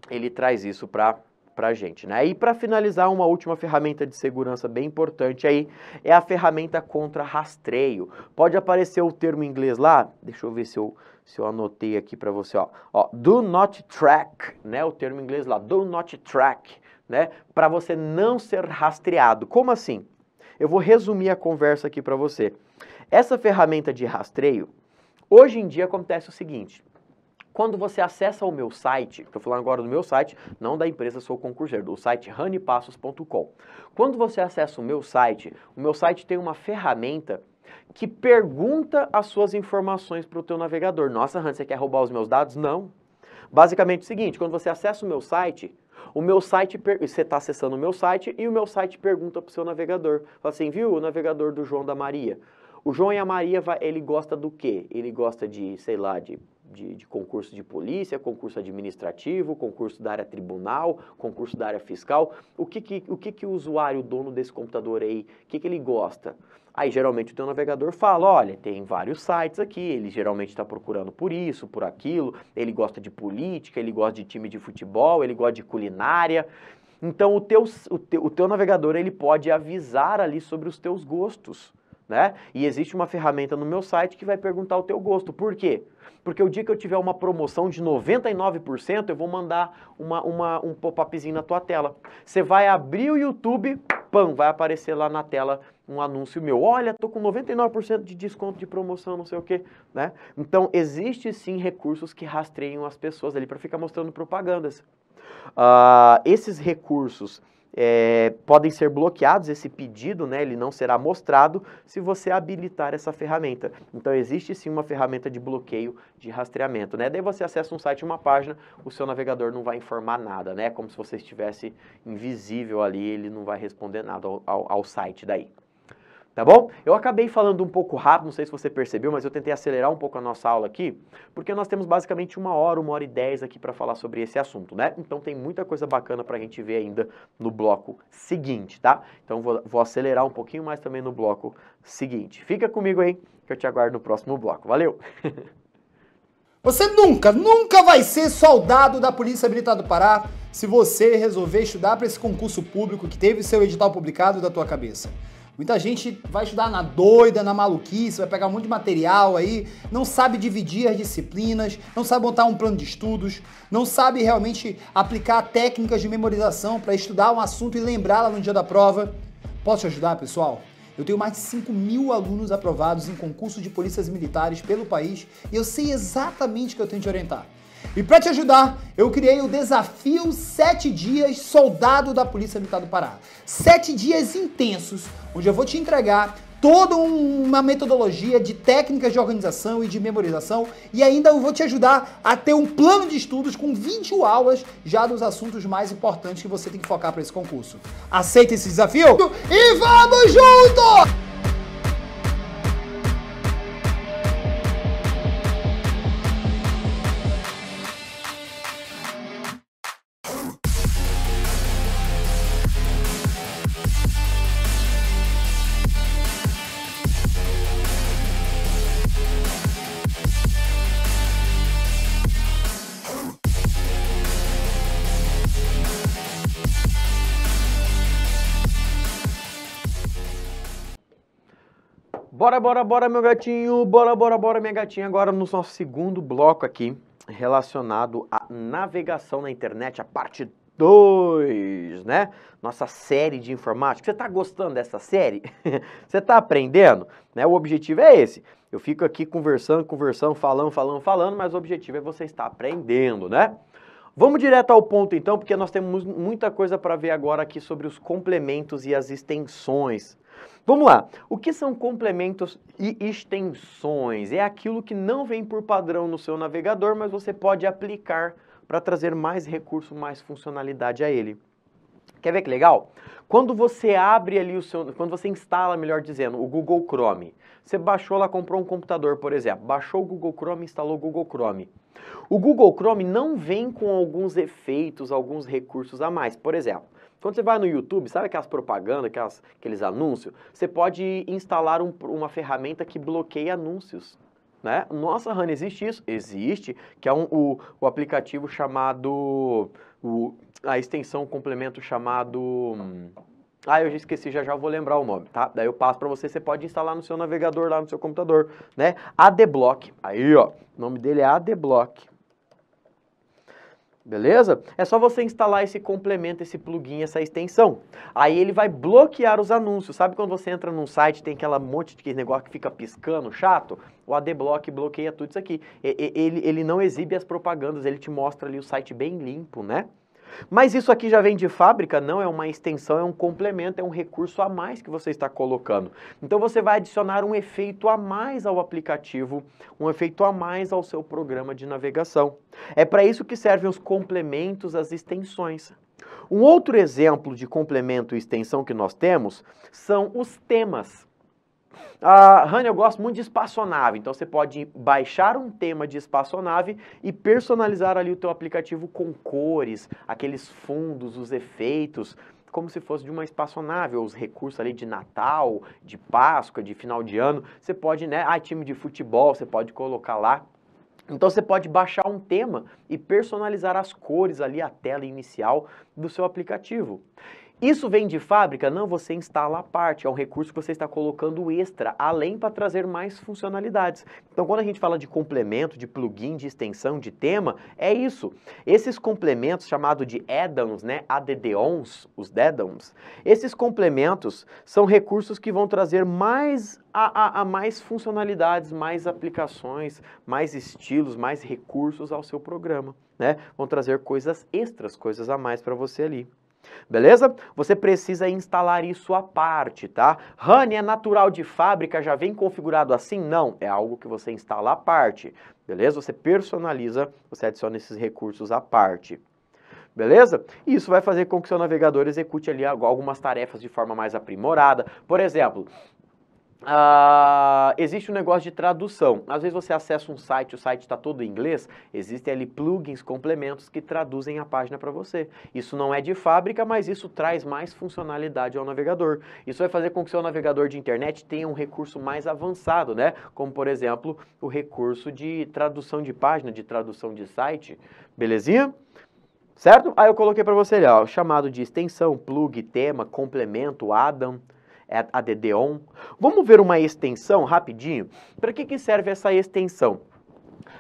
ele traz isso para para a gente, né? E para finalizar, uma última ferramenta de segurança bem importante aí é a ferramenta contra rastreio. Pode aparecer o termo em inglês lá, deixa eu ver se eu, se eu anotei aqui para você, ó. ó. Do not track, né? O termo em inglês lá, do not track, né? Para você não ser rastreado. Como assim? Eu vou resumir a conversa aqui para você. Essa ferramenta de rastreio, hoje em dia acontece o seguinte: quando você acessa o meu site, estou falando agora do meu site, não da empresa Sou Concurseiro, do site ranipassos.com. Quando você acessa o meu site, o meu site tem uma ferramenta que pergunta as suas informações para o teu navegador. Nossa, Hans, você quer roubar os meus dados? Não. Basicamente é o seguinte, quando você acessa o meu site, o meu site, você está acessando o meu site e o meu site pergunta para o seu navegador. Fala assim, viu, o navegador do João da Maria. O João e a Maria, ele gosta do quê? Ele gosta de, sei lá, de de, de, concurso de polícia, concurso administrativo, concurso da área tribunal, concurso da área fiscal. O que, que o, que, que o usuário, o dono desse computador aí, o que, que ele gosta? Aí geralmente o teu navegador fala, olha, tem vários sites aqui, ele geralmente está procurando por isso, por aquilo, ele gosta de política, ele gosta de time de futebol, ele gosta de culinária. Então o teu, o teu, o teu navegador ele pode avisar ali sobre os teus gostos né? E existe uma ferramenta no meu site que vai perguntar o teu gosto. Por quê? Porque o dia que eu tiver uma promoção de 99%, eu vou mandar uma, uma um pop-upzinho na tua tela. Você vai abrir o YouTube, pam, vai aparecer lá na tela um anúncio meu. Olha, tô com 99% de desconto de promoção, não sei o quê, né? Então, existe sim recursos que rastreiam as pessoas ali para ficar mostrando propagandas. Uh, esses recursos é, podem ser bloqueados, esse pedido, né, ele não será mostrado se você habilitar essa ferramenta. Então existe sim uma ferramenta de bloqueio de rastreamento, né? Daí você acessa um site, uma página, o seu navegador não vai informar nada, né? É como se você estivesse invisível ali, ele não vai responder nada ao, ao, ao site daí. Tá bom? Eu acabei falando um pouco rápido, não sei se você percebeu, mas eu tentei acelerar um pouco a nossa aula aqui, porque nós temos basicamente uma hora, uma hora e dez aqui para falar sobre esse assunto, né? Então tem muita coisa bacana para a gente ver ainda no bloco seguinte, tá? Então vou, vou acelerar um pouquinho mais também no bloco seguinte. Fica comigo aí, que eu te aguardo no próximo bloco. Valeu! Você nunca, nunca vai ser soldado da Polícia Militar do Pará se você resolver estudar para esse concurso público que teve seu edital publicado da tua cabeça. Muita gente vai estudar na doida, na maluquice, vai pegar um monte de material aí, não sabe dividir as disciplinas, não sabe montar um plano de estudos, não sabe realmente aplicar técnicas de memorização para estudar um assunto e lembrá-la no dia da prova. Posso te ajudar, pessoal? Eu tenho mais de 5 mil alunos aprovados em concurso de polícias militares pelo país e eu sei exatamente o que eu tenho de orientar. E para te ajudar, eu criei o desafio 7 dias soldado da Polícia Militar do Pará. 7 dias intensos, onde eu vou te entregar toda uma metodologia de técnicas de organização e de memorização e ainda eu vou te ajudar a ter um plano de estudos com 20 aulas já dos assuntos mais importantes que você tem que focar para esse concurso. Aceita esse desafio? E vamos junto! Bora, bora, bora, meu gatinho, bora, bora, bora, minha gatinha. Agora no nosso segundo bloco aqui, relacionado à navegação na internet, a parte 2, né? Nossa série de informática. Você está gostando dessa série? Você está aprendendo? Né? O objetivo é esse. Eu fico aqui conversando, conversando, falando, falando, falando, mas o objetivo é você estar aprendendo, né? Vamos direto ao ponto então, porque nós temos muita coisa para ver agora aqui sobre os complementos e as extensões Vamos lá. O que são complementos e extensões? É aquilo que não vem por padrão no seu navegador, mas você pode aplicar para trazer mais recurso, mais funcionalidade a ele. Quer ver que legal? Quando você abre ali o seu, quando você instala, melhor dizendo, o Google Chrome. Você baixou lá, comprou um computador, por exemplo, baixou o Google Chrome, instalou o Google Chrome. O Google Chrome não vem com alguns efeitos, alguns recursos a mais. Por exemplo, quando você vai no YouTube, sabe aquelas propagandas, aquelas, aqueles anúncios? Você pode instalar um, uma ferramenta que bloqueia anúncios. Né? Nossa, Rana, existe isso? Existe, que é um, o, o aplicativo chamado. O, a extensão, o complemento chamado. Hum, ah, eu já esqueci, já já vou lembrar o nome, tá? Daí eu passo para você, você pode instalar no seu navegador lá no seu computador, né? ADBlock. Aí, ó, o nome dele é ADBlock. Beleza? É só você instalar esse complemento, esse plugin, essa extensão. Aí ele vai bloquear os anúncios. Sabe quando você entra num site tem aquela monte de negócio que fica piscando, chato? O AdBlock bloqueia tudo isso aqui. Ele, ele não exibe as propagandas, ele te mostra ali o site bem limpo, né? Mas isso aqui já vem de fábrica? Não, é uma extensão, é um complemento, é um recurso a mais que você está colocando. Então você vai adicionar um efeito a mais ao aplicativo, um efeito a mais ao seu programa de navegação. É para isso que servem os complementos, as extensões. Um outro exemplo de complemento e extensão que nós temos são os temas a ah, Rani, eu gosto muito de espaçonave, então você pode baixar um tema de espaçonave e personalizar ali o teu aplicativo com cores, aqueles fundos, os efeitos, como se fosse de uma espaçonave, ou os recursos ali de Natal, de Páscoa, de final de ano, você pode, né, ah, time de futebol, você pode colocar lá, então você pode baixar um tema e personalizar as cores ali, a tela inicial do seu aplicativo. Isso vem de fábrica? Não, você instala a parte, é um recurso que você está colocando extra, além para trazer mais funcionalidades. Então, quando a gente fala de complemento, de plugin, de extensão, de tema, é isso. Esses complementos, chamados de add-ons, né, add-ons, os add-ons, esses complementos são recursos que vão trazer mais a, a, a mais funcionalidades, mais aplicações, mais estilos, mais recursos ao seu programa, né? Vão trazer coisas extras, coisas a mais para você ali. Beleza? Você precisa instalar isso à parte, tá? Honey é natural de fábrica, já vem configurado assim? Não, é algo que você instala à parte. Beleza? Você personaliza, você adiciona esses recursos à parte. Beleza? Isso vai fazer com que seu navegador execute ali algumas tarefas de forma mais aprimorada. Por exemplo, Uh, existe um negócio de tradução. Às vezes você acessa um site, o site está todo em inglês, existem ali plugins, complementos que traduzem a página para você. Isso não é de fábrica, mas isso traz mais funcionalidade ao navegador. Isso vai fazer com que seu navegador de internet tenha um recurso mais avançado, né? Como, por exemplo, o recurso de tradução de página, de tradução de site. Belezinha? Certo? Aí eu coloquei para você ali, ó, chamado de extensão, plug, tema, complemento, addon. É a DDON. Vamos ver uma extensão rapidinho? Para que, que serve essa extensão?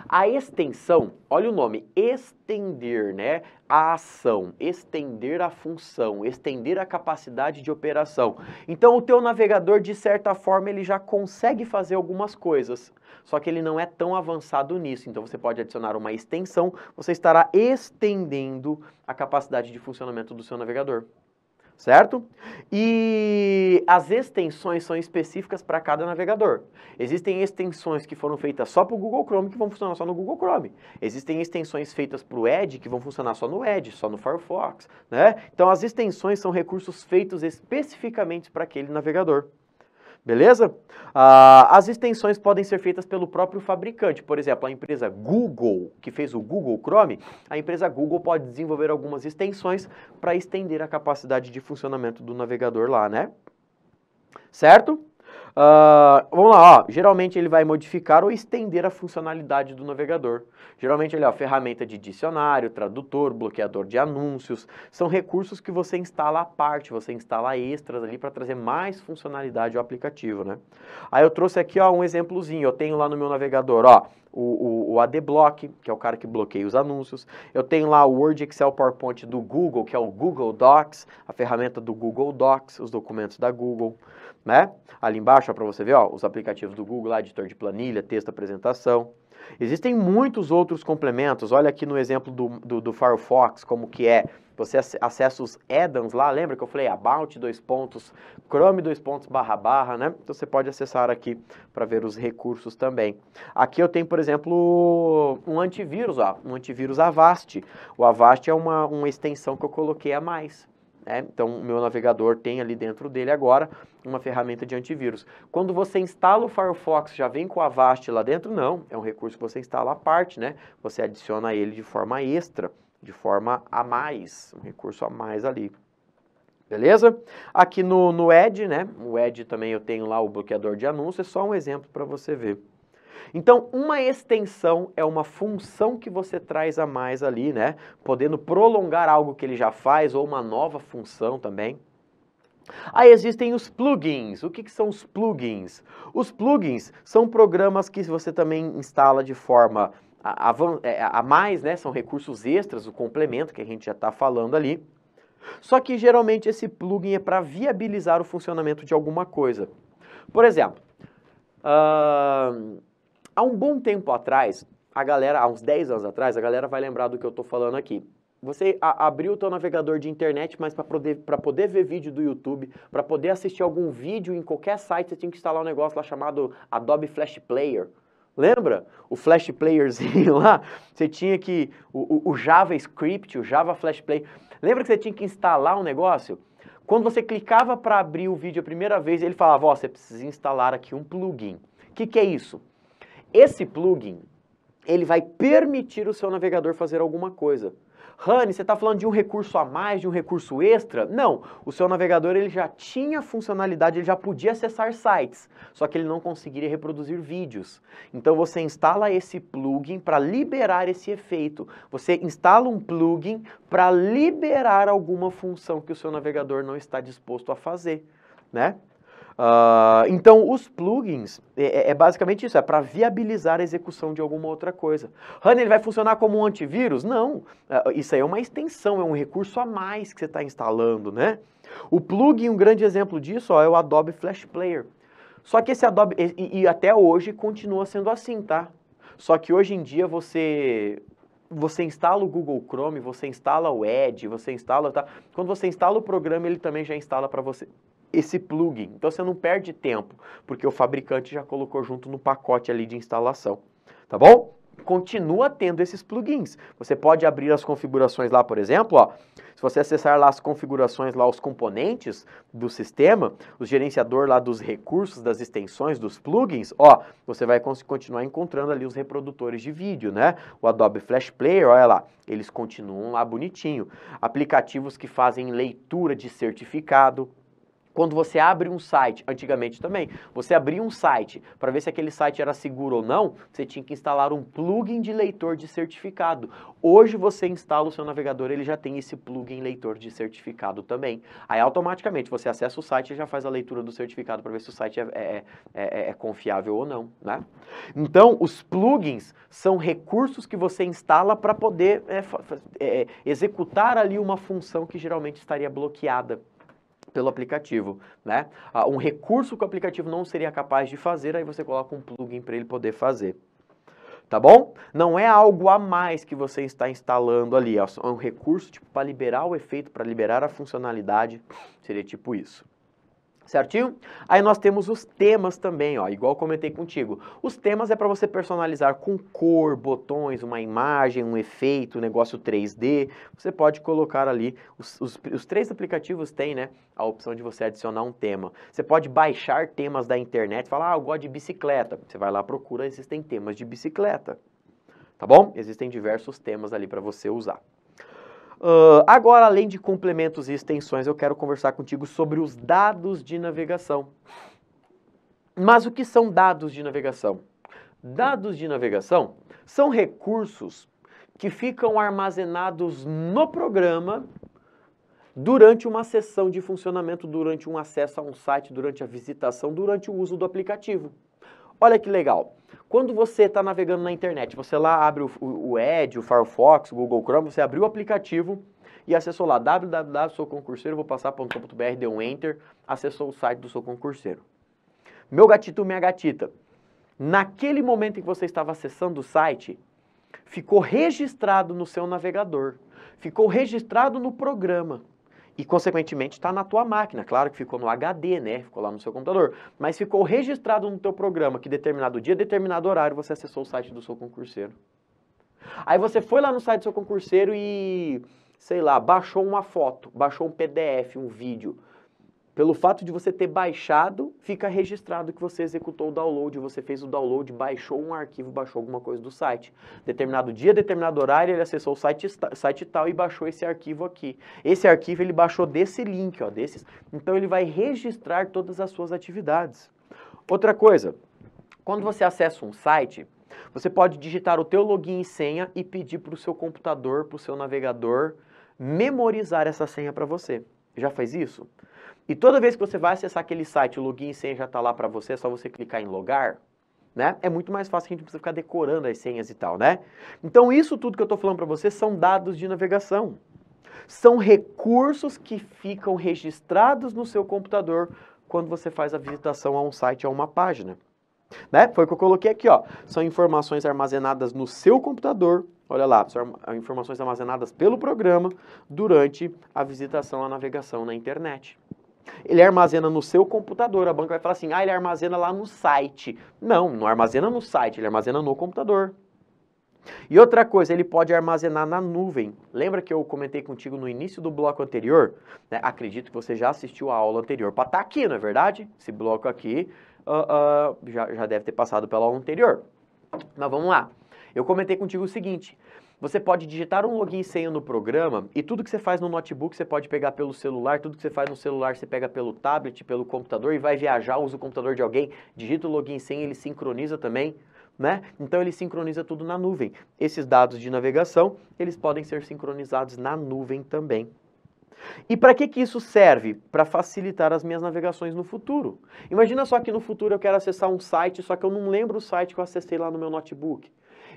A extensão, olha o nome, estender, né? A ação, estender a função, estender a capacidade de operação. Então o teu navegador de certa forma ele já consegue fazer algumas coisas, só que ele não é tão avançado nisso. Então você pode adicionar uma extensão, você estará estendendo a capacidade de funcionamento do seu navegador certo? E as extensões são específicas para cada navegador. Existem extensões que foram feitas só para o Google Chrome que vão funcionar só no Google Chrome. Existem extensões feitas para o Edge que vão funcionar só no Edge, só no Firefox, né? Então as extensões são recursos feitos especificamente para aquele navegador. Beleza? Ah, as extensões podem ser feitas pelo próprio fabricante. Por exemplo, a empresa Google, que fez o Google Chrome, a empresa Google pode desenvolver algumas extensões para estender a capacidade de funcionamento do navegador lá, né? Certo? Uh, vamos lá, ó. Geralmente ele vai modificar ou estender a funcionalidade do navegador. Geralmente ele é ferramenta de dicionário, tradutor, bloqueador de anúncios. São recursos que você instala à parte, você instala extras ali para trazer mais funcionalidade ao aplicativo, né? Aí eu trouxe aqui ó, um exemplozinho. Eu tenho lá no meu navegador, ó, o, o, o ADBlock, que é o cara que bloqueia os anúncios. Eu tenho lá o Word, Excel, PowerPoint do Google, que é o Google Docs, a ferramenta do Google Docs, os documentos da Google. Né? Ali embaixo, para você ver, ó, os aplicativos do Google, lá, editor de planilha, texto, apresentação. Existem muitos outros complementos. Olha aqui no exemplo do, do, do Firefox, como que é você acessa os addons lá, lembra que eu falei about, dois pontos, chrome, dois pontos, barra, barra, né? Então você pode acessar aqui para ver os recursos também. Aqui eu tenho, por exemplo, um antivírus, ó, um antivírus Avast. O Avast é uma, uma extensão que eu coloquei a mais. É, então, o meu navegador tem ali dentro dele agora uma ferramenta de antivírus. Quando você instala o Firefox, já vem com o Avast lá dentro? Não, é um recurso que você instala à parte, né? Você adiciona ele de forma extra de forma a mais, um recurso a mais ali. Beleza? Aqui no, no Ed, né? O Ed também eu tenho lá o bloqueador de anúncios, é só um exemplo para você ver. Então, uma extensão é uma função que você traz a mais ali, né? Podendo prolongar algo que ele já faz ou uma nova função também. Aí existem os plugins. O que, que são os plugins? Os plugins são programas que você também instala de forma a, a, é, a mais, né, são recursos extras, o complemento que a gente já está falando ali. Só que geralmente esse plugin é para viabilizar o funcionamento de alguma coisa. Por exemplo, uh, há um bom tempo atrás, a galera, há uns 10 anos atrás, a galera vai lembrar do que eu estou falando aqui. Você a, abriu o seu navegador de internet, mas para poder, poder ver vídeo do YouTube, para poder assistir algum vídeo em qualquer site, você tinha que instalar um negócio lá chamado Adobe Flash Player. Lembra? O Flash Playerzinho lá? Você tinha que. O, o, o JavaScript, o Java Flash Player. Lembra que você tinha que instalar um negócio? Quando você clicava para abrir o vídeo a primeira vez, ele falava: Ó, oh, você precisa instalar aqui um plugin. O que, que é isso? Esse plugin ele vai permitir o seu navegador fazer alguma coisa. Rani, você está falando de um recurso a mais, de um recurso extra? Não, o seu navegador ele já tinha funcionalidade, ele já podia acessar sites, só que ele não conseguiria reproduzir vídeos. Então você instala esse plugin para liberar esse efeito. Você instala um plugin para liberar alguma função que o seu navegador não está disposto a fazer, né? Uh, então, os plugins é, é, é basicamente isso, é para viabilizar a execução de alguma outra coisa. Honey, ele vai funcionar como um antivírus? Não, uh, isso aí é uma extensão, é um recurso a mais que você está instalando, né? O plugin, um grande exemplo disso, ó, é o Adobe Flash Player. Só que esse Adobe, e, e até hoje continua sendo assim, tá? Só que hoje em dia você você instala o Google Chrome, você instala o Edge, você instala, tá? Quando você instala o programa, ele também já instala para você esse plugin. Então você não perde tempo, porque o fabricante já colocou junto no pacote ali de instalação, tá bom? Continua tendo esses plugins. Você pode abrir as configurações lá, por exemplo, ó, se você acessar lá as configurações lá os componentes do sistema, o gerenciador lá dos recursos, das extensões, dos plugins, ó, você vai continuar encontrando ali os reprodutores de vídeo, né? O Adobe Flash Player, olha lá, eles continuam lá bonitinho. Aplicativos que fazem leitura de certificado, quando você abre um site, antigamente também, você abria um site para ver se aquele site era seguro ou não, você tinha que instalar um plugin de leitor de certificado. Hoje você instala o seu navegador, ele já tem esse plugin leitor de certificado também. Aí automaticamente você acessa o site e já faz a leitura do certificado para ver se o site é, é, é, é, é confiável ou não. Né? Então, os plugins são recursos que você instala para poder é, é, executar ali uma função que geralmente estaria bloqueada pelo aplicativo, né? Ah, um recurso que o aplicativo não seria capaz de fazer, aí você coloca um plugin para ele poder fazer. Tá bom? Não é algo a mais que você está instalando ali, é um recurso tipo para liberar o efeito, para liberar a funcionalidade, seria tipo isso. Certinho? Aí nós temos os temas também, ó, igual comentei contigo. Os temas é para você personalizar com cor, botões, uma imagem, um efeito, um negócio 3D. Você pode colocar ali, os, os, os três aplicativos têm, né, a opção de você adicionar um tema. Você pode baixar temas da internet, falar, ah, eu gosto de bicicleta. Você vai lá, procura, existem temas de bicicleta, tá bom? Existem diversos temas ali para você usar. Uh, agora, além de complementos e extensões, eu quero conversar contigo sobre os dados de navegação. Mas o que são dados de navegação? Dados de navegação são recursos que ficam armazenados no programa durante uma sessão de funcionamento, durante um acesso a um site, durante a visitação, durante o uso do aplicativo. Olha que legal. Quando você está navegando na internet, você lá abre o, o, o Edge, o Firefox, o Google Chrome, você abriu o aplicativo e acessou lá www, vou deu um enter, acessou o site do seu concurseiro. Meu gatito, minha gatita, naquele momento em que você estava acessando o site, ficou registrado no seu navegador, ficou registrado no programa e, consequentemente, está na tua máquina. Claro que ficou no HD, né? Ficou lá no seu computador. Mas ficou registrado no teu programa que determinado dia, determinado horário, você acessou o site do seu concurseiro. Aí você foi lá no site do seu concurseiro e, sei lá, baixou uma foto, baixou um PDF, um vídeo pelo fato de você ter baixado, fica registrado que você executou o download, você fez o download, baixou um arquivo, baixou alguma coisa do site. Determinado dia, determinado horário, ele acessou o site, site tal e baixou esse arquivo aqui. Esse arquivo ele baixou desse link, ó, desses. Então ele vai registrar todas as suas atividades. Outra coisa, quando você acessa um site, você pode digitar o teu login e senha e pedir para o seu computador, para o seu navegador, memorizar essa senha para você. Já faz isso? E toda vez que você vai acessar aquele site, o login e senha já está lá para você, é só você clicar em logar, né? É muito mais fácil, a gente precisa ficar decorando as senhas e tal, né? Então isso tudo que eu estou falando para você são dados de navegação. São recursos que ficam registrados no seu computador quando você faz a visitação a um site, a uma página. Né? Foi o que eu coloquei aqui, ó. São informações armazenadas no seu computador, olha lá, são informações armazenadas pelo programa durante a visitação à navegação na internet. Ele armazena no seu computador. A banca vai falar assim: ah, ele armazena lá no site. Não, não armazena no site, ele armazena no computador. E outra coisa, ele pode armazenar na nuvem. Lembra que eu comentei contigo no início do bloco anterior? Né? Acredito que você já assistiu a aula anterior para estar tá aqui, não é verdade? Esse bloco aqui uh, uh, já, já deve ter passado pela aula anterior. Mas vamos lá. Eu comentei contigo o seguinte: você pode digitar um login e senha no programa e tudo que você faz no notebook você pode pegar pelo celular, tudo que você faz no celular você pega pelo tablet, pelo computador e vai viajar, usa o computador de alguém, digita o login e senha, ele sincroniza também. Né? Então ele sincroniza tudo na nuvem. Esses dados de navegação, eles podem ser sincronizados na nuvem também. E para que, que isso serve? Para facilitar as minhas navegações no futuro. Imagina só que no futuro eu quero acessar um site, só que eu não lembro o site que eu acessei lá no meu notebook.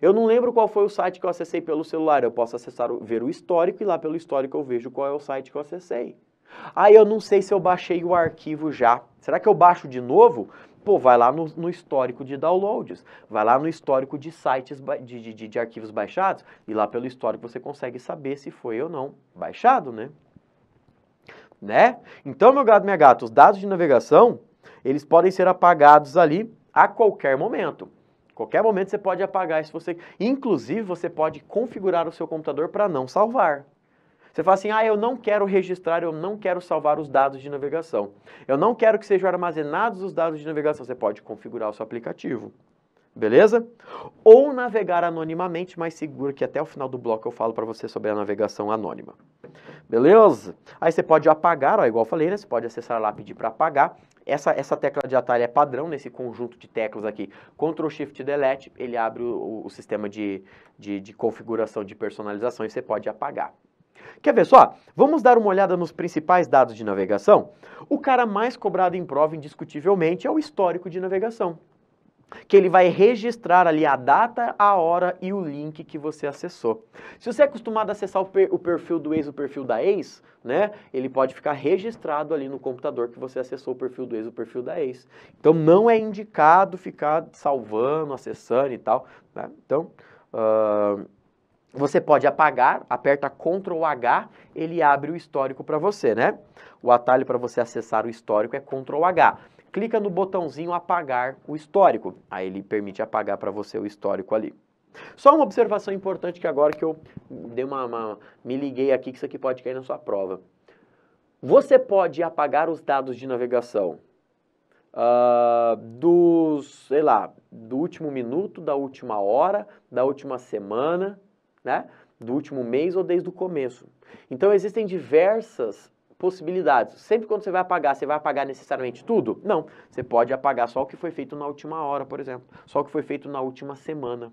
Eu não lembro qual foi o site que eu acessei pelo celular, eu posso acessar, ver o histórico e lá pelo histórico eu vejo qual é o site que eu acessei. Ah, eu não sei se eu baixei o arquivo já. Será que eu baixo de novo? Pô, vai lá no, no, histórico de downloads, vai lá no histórico de sites, de, de, de arquivos baixados, e lá pelo histórico você consegue saber se foi ou não baixado, né? Né? Então, meu gato, minha gata, os dados de navegação, eles podem ser apagados ali a qualquer momento. Qualquer momento você pode apagar se você. Inclusive, você pode configurar o seu computador para não salvar. Você fala assim: ah, eu não quero registrar, eu não quero salvar os dados de navegação. Eu não quero que sejam armazenados os dados de navegação. Você pode configurar o seu aplicativo. Beleza? Ou navegar anonimamente, mas seguro que até o final do bloco eu falo para você sobre a navegação anônima. Beleza? Aí você pode apagar, ó, igual eu falei, né? Você pode acessar lá, pedir para apagar essa, essa tecla de atalho é padrão nesse conjunto de teclas aqui. Ctrl Shift Delete, ele abre o, o sistema de, de, de configuração de personalização e você pode apagar. Quer ver só? Vamos dar uma olhada nos principais dados de navegação? O cara mais cobrado em prova, indiscutivelmente, é o histórico de navegação que ele vai registrar ali a data, a hora e o link que você acessou. Se você é acostumado a acessar o, per o perfil do ex, o perfil da ex, né, ele pode ficar registrado ali no computador que você acessou o perfil do ex, o perfil da ex. Então não é indicado ficar salvando, acessando e tal. Né? Então uh, você pode apagar, aperta Ctrl H, ele abre o histórico para você, né? O atalho para você acessar o histórico é Ctrl H clica no botãozinho apagar o histórico. Aí ele permite apagar para você o histórico ali. Só uma observação importante que agora que eu dei uma, uma, me liguei aqui que isso aqui pode cair na sua prova. Você pode apagar os dados de navegação uh, dos, sei lá, do último minuto, da última hora, da última semana, né? do último mês ou desde o começo. Então existem diversas possibilidades. Sempre quando você vai apagar, você vai apagar necessariamente tudo? Não. Você pode apagar só o que foi feito na última hora, por exemplo, só o que foi feito na última semana.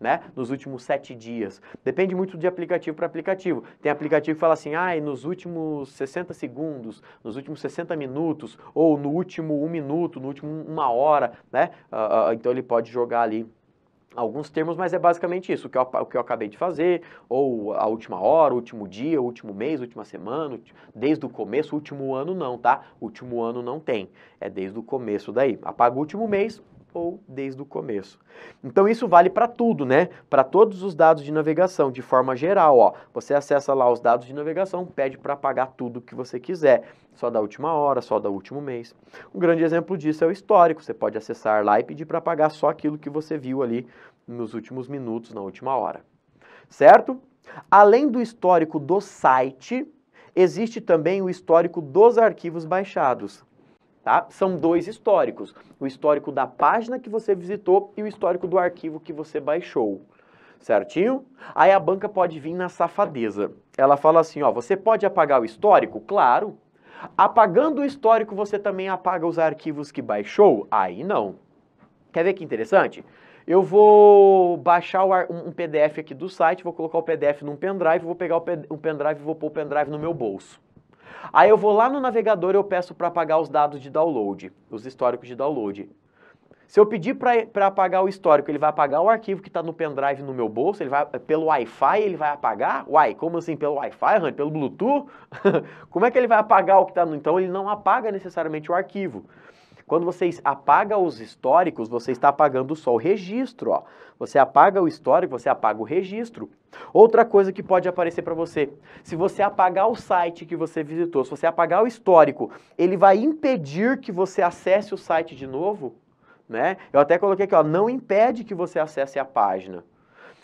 Né? Nos últimos sete dias. Depende muito de aplicativo para aplicativo. Tem aplicativo que fala assim, ah, nos últimos 60 segundos, nos últimos 60 minutos, ou no último um minuto, no último uma hora, né? Uh, uh, então ele pode jogar ali alguns termos, mas é basicamente isso, o que, eu, o que eu acabei de fazer, ou a última hora, último dia, último mês, última semana, desde o começo, último ano não, tá? Último ano não tem, é desde o começo daí. Apaga o último mês, ou desde o começo. Então isso vale para tudo, né? Para todos os dados de navegação, de forma geral, ó. Você acessa lá os dados de navegação, pede para pagar tudo que você quiser, só da última hora, só do último mês. Um grande exemplo disso é o histórico. Você pode acessar lá e pedir para pagar só aquilo que você viu ali nos últimos minutos, na última hora. Certo? Além do histórico do site, existe também o histórico dos arquivos baixados. Tá? São dois históricos: o histórico da página que você visitou e o histórico do arquivo que você baixou. Certinho? Aí a banca pode vir na safadeza. Ela fala assim: ó, você pode apagar o histórico? Claro. Apagando o histórico, você também apaga os arquivos que baixou? Aí não. Quer ver que interessante? Eu vou baixar um PDF aqui do site, vou colocar o PDF num pendrive, vou pegar o pendrive e vou pôr o pendrive no meu bolso. Aí eu vou lá no navegador e eu peço para apagar os dados de download, os históricos de download. Se eu pedir para apagar o histórico, ele vai apagar o arquivo que está no pendrive no meu bolso, ele vai pelo Wi-Fi ele vai apagar? Uai, como assim pelo Wi-Fi, pelo Bluetooth? como é que ele vai apagar o que está no... Então ele não apaga necessariamente o arquivo. Quando você apaga os históricos, você está apagando só o registro. Ó. Você apaga o histórico, você apaga o registro. Outra coisa que pode aparecer para você, se você apagar o site que você visitou, se você apagar o histórico, ele vai impedir que você acesse o site de novo? Né? Eu até coloquei aqui, ó, não impede que você acesse a página.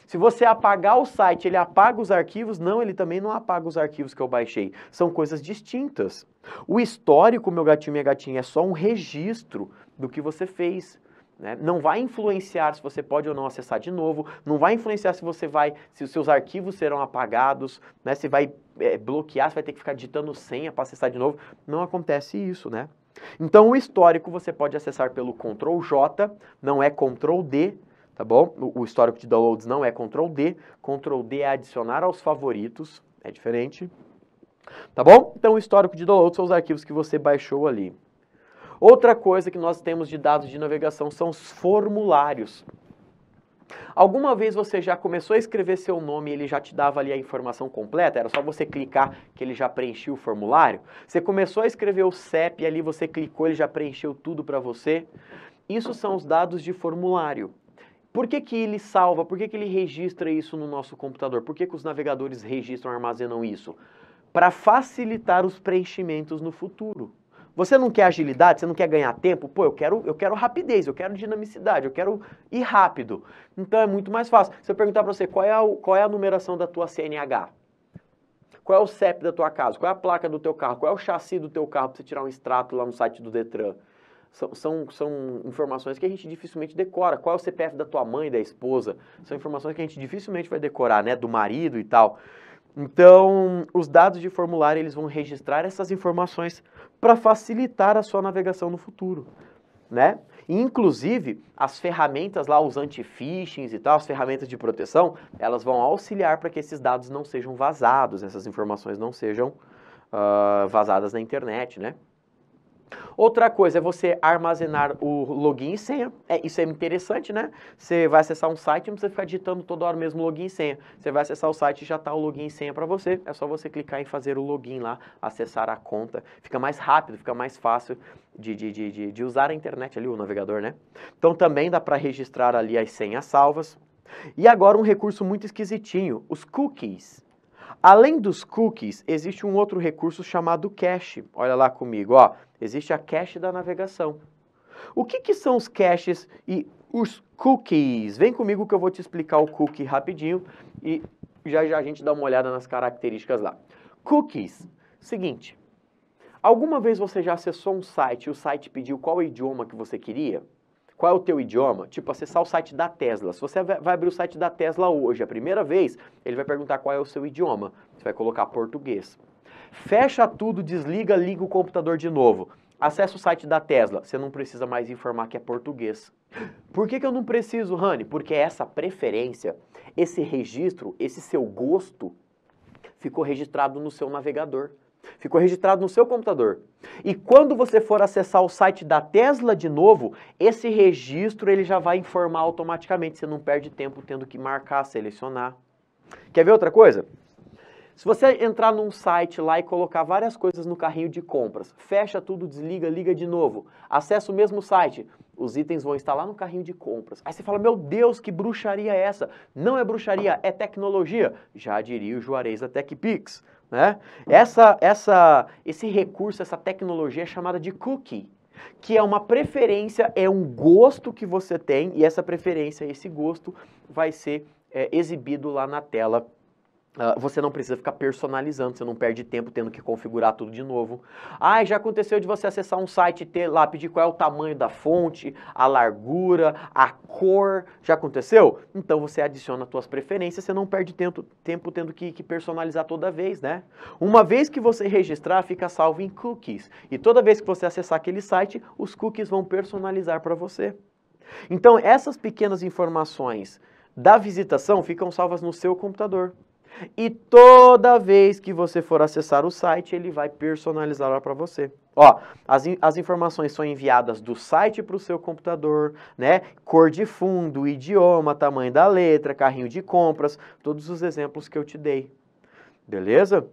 Se você apagar o site, ele apaga os arquivos? Não, ele também não apaga os arquivos que eu baixei. São coisas distintas. O histórico, meu gatinho, minha gatinha, é só um registro do que você fez. Né? Não vai influenciar se você pode ou não acessar de novo, não vai influenciar se você vai, se os seus arquivos serão apagados, né? se vai é, bloquear, se vai ter que ficar digitando senha para acessar de novo. Não acontece isso, né? Então o histórico você pode acessar pelo Ctrl J, não é Ctrl D, tá bom? O, o histórico de downloads não é Ctrl D, Ctrl D é adicionar aos favoritos, é diferente, tá bom? Então o histórico de downloads são os arquivos que você baixou ali. Outra coisa que nós temos de dados de navegação são os formulários. Alguma vez você já começou a escrever seu nome e ele já te dava ali a informação completa? Era só você clicar que ele já preencheu o formulário? Você começou a escrever o CEP e ali você clicou, ele já preencheu tudo para você? Isso são os dados de formulário. Por que, que ele salva? Por que, que ele registra isso no nosso computador? Por que, que os navegadores registram, armazenam isso? Para facilitar os preenchimentos no futuro. Você não quer agilidade, você não quer ganhar tempo? Pô, eu quero, eu quero rapidez, eu quero dinamicidade, eu quero ir rápido. Então é muito mais fácil. Se eu perguntar para você qual é, a, qual é a numeração da tua CNH, qual é o CEP da tua casa, qual é a placa do teu carro, qual é o chassi do teu carro para você tirar um extrato lá no site do Detran são, são, são informações que a gente dificilmente decora. Qual é o CPF da tua mãe, da esposa? São informações que a gente dificilmente vai decorar, né? Do marido e tal. Então, os dados de formulário eles vão registrar essas informações para facilitar a sua navegação no futuro, né? inclusive, as ferramentas lá, os anti-phishings e tal, as ferramentas de proteção, elas vão auxiliar para que esses dados não sejam vazados, essas informações não sejam uh, vazadas na internet, né? Outra coisa é você armazenar o login e senha. É, isso é interessante, né? Você vai acessar um site, não precisa ficar digitando toda hora mesmo login e senha. Você vai acessar o site e já está o login e senha para você. É só você clicar em fazer o login lá, acessar a conta. Fica mais rápido, fica mais fácil de, de, de, de, de usar a internet ali, o navegador, né? Então também dá para registrar ali as senhas salvas. E agora um recurso muito esquisitinho, os cookies. Além dos cookies, existe um outro recurso chamado cache. Olha lá comigo, ó. Existe a cache da navegação. O que, que são os caches e os cookies? Vem comigo que eu vou te explicar o cookie rapidinho e já já a gente dá uma olhada nas características lá. Cookies, seguinte, alguma vez você já acessou um site e o site pediu qual idioma que você queria? Qual é o teu idioma? Tipo, acessar o site da Tesla. Se você vai abrir o site da Tesla hoje, a primeira vez, ele vai perguntar qual é o seu idioma. Você vai colocar português. Fecha tudo, desliga, liga o computador de novo. Acesse o site da Tesla. Você não precisa mais informar que é português. Por que, que eu não preciso, Rani? Porque é essa preferência, esse registro, esse seu gosto ficou registrado no seu navegador. Ficou registrado no seu computador. E quando você for acessar o site da Tesla de novo, esse registro ele já vai informar automaticamente, você não perde tempo tendo que marcar, selecionar. Quer ver outra coisa? Se você entrar num site lá e colocar várias coisas no carrinho de compras, fecha tudo, desliga, liga de novo, acessa o mesmo site, os itens vão estar lá no carrinho de compras. Aí você fala, meu Deus, que bruxaria é essa? Não é bruxaria, é tecnologia. Já diria o Juarez da TechPix. Né? Essa, essa, esse recurso, essa tecnologia é chamada de cookie, que é uma preferência, é um gosto que você tem, e essa preferência, esse gosto vai ser é, exibido lá na tela ah, você não precisa ficar personalizando, você não perde tempo tendo que configurar tudo de novo. Ah, já aconteceu de você acessar um site e ter lá, pedir qual é o tamanho da fonte, a largura, a cor. Já aconteceu? Então você adiciona suas preferências, você não perde tempo, tempo tendo que, que personalizar toda vez, né? Uma vez que você registrar, fica salvo em cookies. E toda vez que você acessar aquele site, os cookies vão personalizar para você. Então essas pequenas informações da visitação ficam salvas no seu computador. E toda vez que você for acessar o site, ele vai personalizar lá para você. Ó, as, as informações são enviadas do site para o seu computador, né? Cor de fundo, idioma, tamanho da letra, carrinho de compras, todos os exemplos que eu te dei. Beleza?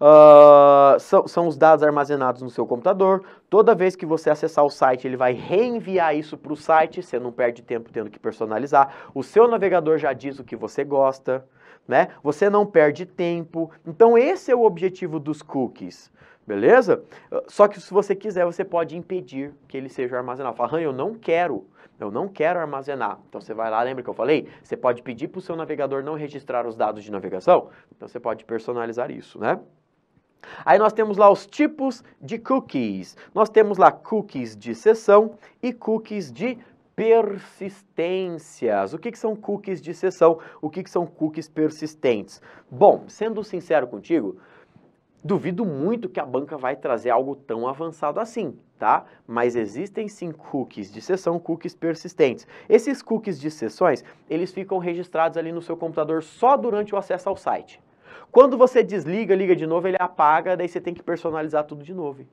Uh, são, são os dados armazenados no seu computador. Toda vez que você acessar o site, ele vai reenviar isso para o site. Você não perde tempo tendo que personalizar. O seu navegador já diz o que você gosta né? Você não perde tempo. Então esse é o objetivo dos cookies. Beleza? Só que se você quiser, você pode impedir que ele seja armazenado. Fala, eu não quero, eu não quero armazenar. Então você vai lá, lembra que eu falei? Você pode pedir para o seu navegador não registrar os dados de navegação? Então você pode personalizar isso, né? Aí nós temos lá os tipos de cookies. Nós temos lá cookies de sessão e cookies de persistências. O que, que, são cookies de sessão? O que, que são cookies persistentes? Bom, sendo sincero contigo, duvido muito que a banca vai trazer algo tão avançado assim, tá? Mas existem sim cookies de sessão, cookies persistentes. Esses cookies de sessões, eles ficam registrados ali no seu computador só durante o acesso ao site. Quando você desliga, liga de novo, ele apaga, daí você tem que personalizar tudo de novo.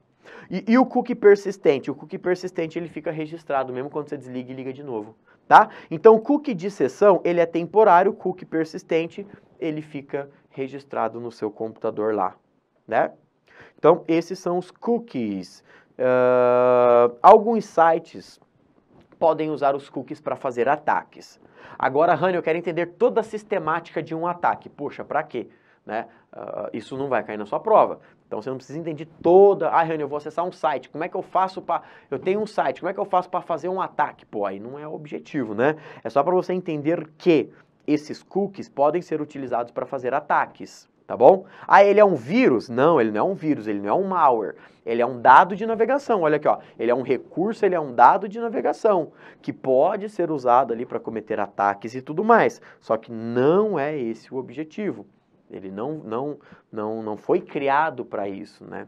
E, e, o cookie persistente? O cookie persistente ele fica registrado mesmo quando você desliga e liga de novo, tá? Então o cookie de sessão ele é temporário, o cookie persistente ele fica registrado no seu computador lá, né? Então esses são os cookies. Uh, alguns sites podem usar os cookies para fazer ataques. Agora, Rani, eu quero entender toda a sistemática de um ataque. Poxa, para quê? Né? Uh, isso não vai cair na sua prova. Então você não precisa entender toda. Ah, Rani, eu vou acessar um site. Como é que eu faço para. Eu tenho um site. Como é que eu faço para fazer um ataque? Pô, aí não é o objetivo, né? É só para você entender que esses cookies podem ser utilizados para fazer ataques, tá bom? Ah, ele é um vírus? Não, ele não é um vírus, ele não é um malware. Ele é um dado de navegação. Olha aqui, ó. Ele é um recurso, ele é um dado de navegação que pode ser usado ali para cometer ataques e tudo mais. Só que não é esse o objetivo. Ele não, não, não, não foi criado para isso, né?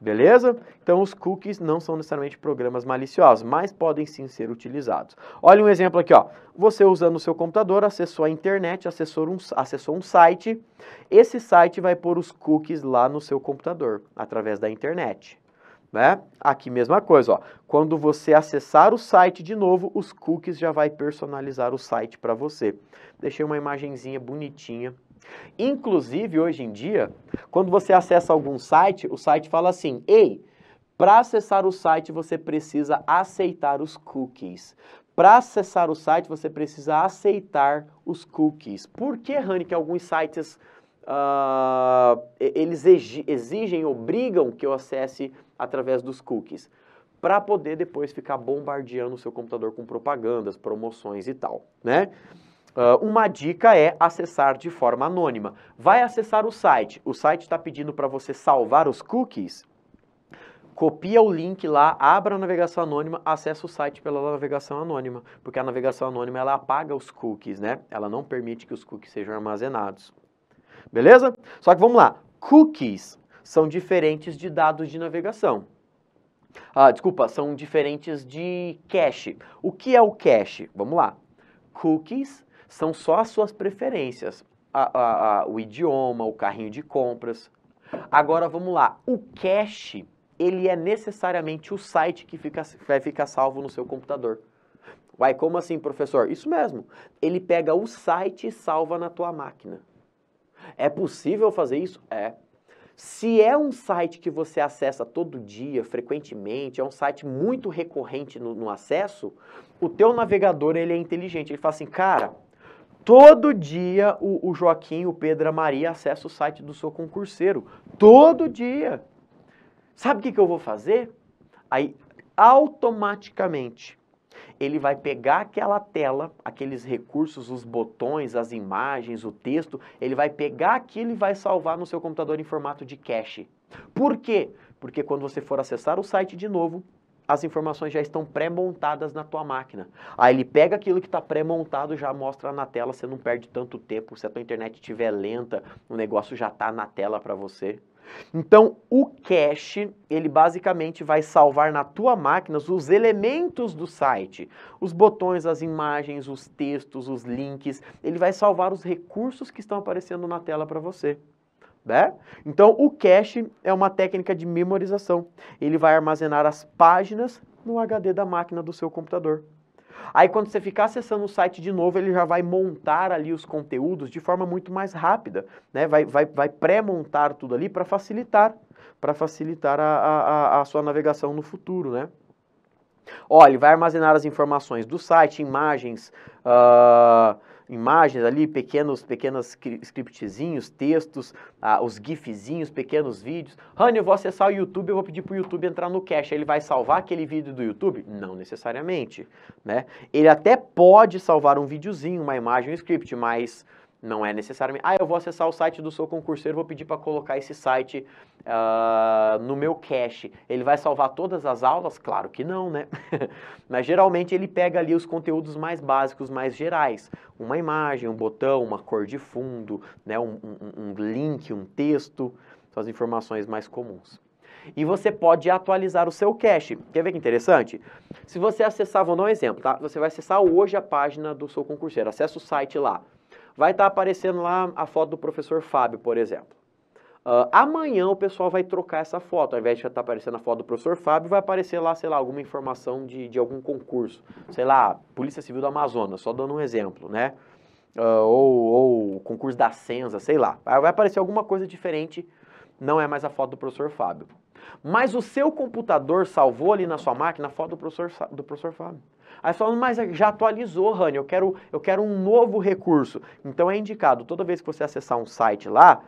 Beleza? Então, os cookies não são necessariamente programas maliciosos, mas podem sim ser utilizados. Olha um exemplo aqui, ó. Você usando o seu computador, acessou a internet, acessou um, acessou um site. Esse site vai pôr os cookies lá no seu computador, através da internet. Né? Aqui mesma coisa, ó. Quando você acessar o site de novo, os cookies já vai personalizar o site para você. Deixei uma imagenzinha bonitinha Inclusive, hoje em dia, quando você acessa algum site, o site fala assim: ei, para acessar o site você precisa aceitar os cookies. Para acessar o site você precisa aceitar os cookies. Por que, Rani, que alguns sites uh, eles exigem, obrigam que eu acesse através dos cookies? Para poder depois ficar bombardeando o seu computador com propagandas, promoções e tal, né? Uh, uma dica é acessar de forma anônima. Vai acessar o site. O site está pedindo para você salvar os cookies. Copia o link lá, abra a navegação anônima, acessa o site pela navegação anônima, porque a navegação anônima ela apaga os cookies, né? Ela não permite que os cookies sejam armazenados. Beleza? Só que vamos lá. Cookies são diferentes de dados de navegação. Ah, desculpa, são diferentes de cache. O que é o cache? Vamos lá. Cookies são só as suas preferências, a, a, a, o idioma, o carrinho de compras. Agora vamos lá, o cache, ele é necessariamente o site que fica, vai ficar salvo no seu computador. Uai, como assim, professor? Isso mesmo. Ele pega o site e salva na tua máquina. É possível fazer isso? É. Se é um site que você acessa todo dia, frequentemente, é um site muito recorrente no, no acesso, o teu navegador ele é inteligente. Ele fala assim, cara, Todo dia o, o Joaquim, o Pedro, a Maria acessa o site do seu concurseiro. Todo dia. Sabe o que, que eu vou fazer? Aí, automaticamente, ele vai pegar aquela tela, aqueles recursos, os botões, as imagens, o texto, ele vai pegar aquilo e vai salvar no seu computador em formato de cache. Por quê? Porque quando você for acessar o site de novo, as informações já estão pré-montadas na tua máquina. Aí ele pega aquilo que está pré-montado, já mostra na tela, você não perde tanto tempo. Se a tua internet estiver lenta, o negócio já está na tela para você. Então, o cache, ele basicamente vai salvar na tua máquina os elementos do site, os botões, as imagens, os textos, os links, ele vai salvar os recursos que estão aparecendo na tela para você né? Então, o cache é uma técnica de memorização. Ele vai armazenar as páginas no HD da máquina do seu computador. Aí, quando você ficar acessando o site de novo, ele já vai montar ali os conteúdos de forma muito mais rápida, né? Vai, vai, vai pré-montar tudo ali para facilitar, para facilitar a, a, a sua navegação no futuro, né? Olha, ele vai armazenar as informações do site, imagens, uh, imagens ali, pequenos, pequenos scriptzinhos, textos, ah, os gifzinhos, pequenos vídeos. Rani, eu vou acessar o YouTube, eu vou pedir para o YouTube entrar no cache. Ele vai salvar aquele vídeo do YouTube? Não necessariamente, né? Ele até pode salvar um videozinho, uma imagem, um script, mas não é necessariamente, ah, eu vou acessar o site do seu concurseiro, vou pedir para colocar esse site uh, no meu cache. Ele vai salvar todas as aulas? Claro que não, né? Mas geralmente ele pega ali os conteúdos mais básicos, mais gerais. Uma imagem, um botão, uma cor de fundo, né? um, um, um link, um texto, são as informações mais comuns. E você pode atualizar o seu cache. Quer ver que interessante? Se você acessar, vou dar um exemplo, tá? Você vai acessar hoje a página do seu concurseiro, acessa o site lá vai estar tá aparecendo lá a foto do professor Fábio, por exemplo. Uh, amanhã o pessoal vai trocar essa foto, ao invés de já estar tá aparecendo a foto do professor Fábio, vai aparecer lá, sei lá, alguma informação de, de algum concurso. Sei lá, Polícia Civil do Amazonas, só dando um exemplo, né? Uh, ou, o concurso da Senza, sei lá. Vai aparecer alguma coisa diferente, não é mais a foto do professor Fábio. Mas o seu computador salvou ali na sua máquina a foto do professor, do professor Fábio. Aí você fala, mas já atualizou, Rani, eu quero, eu quero um novo recurso. Então é indicado, toda vez que você acessar um site lá,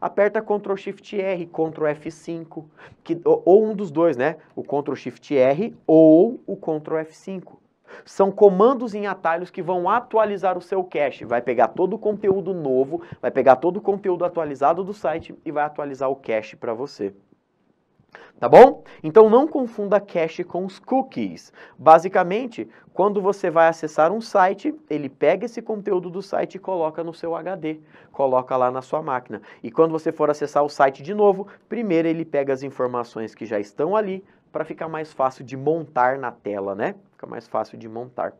aperta Ctrl Shift R, Ctrl F5, que, ou, ou um dos dois, né? O Ctrl Shift R ou o Ctrl F5. São comandos em atalhos que vão atualizar o seu cache. Vai pegar todo o conteúdo novo, vai pegar todo o conteúdo atualizado do site e vai atualizar o cache para você. Tá bom? Então não confunda cache com os cookies. Basicamente, quando você vai acessar um site, ele pega esse conteúdo do site e coloca no seu HD, coloca lá na sua máquina. E quando você for acessar o site de novo, primeiro ele pega as informações que já estão ali para ficar mais fácil de montar na tela, né? Fica mais fácil de montar.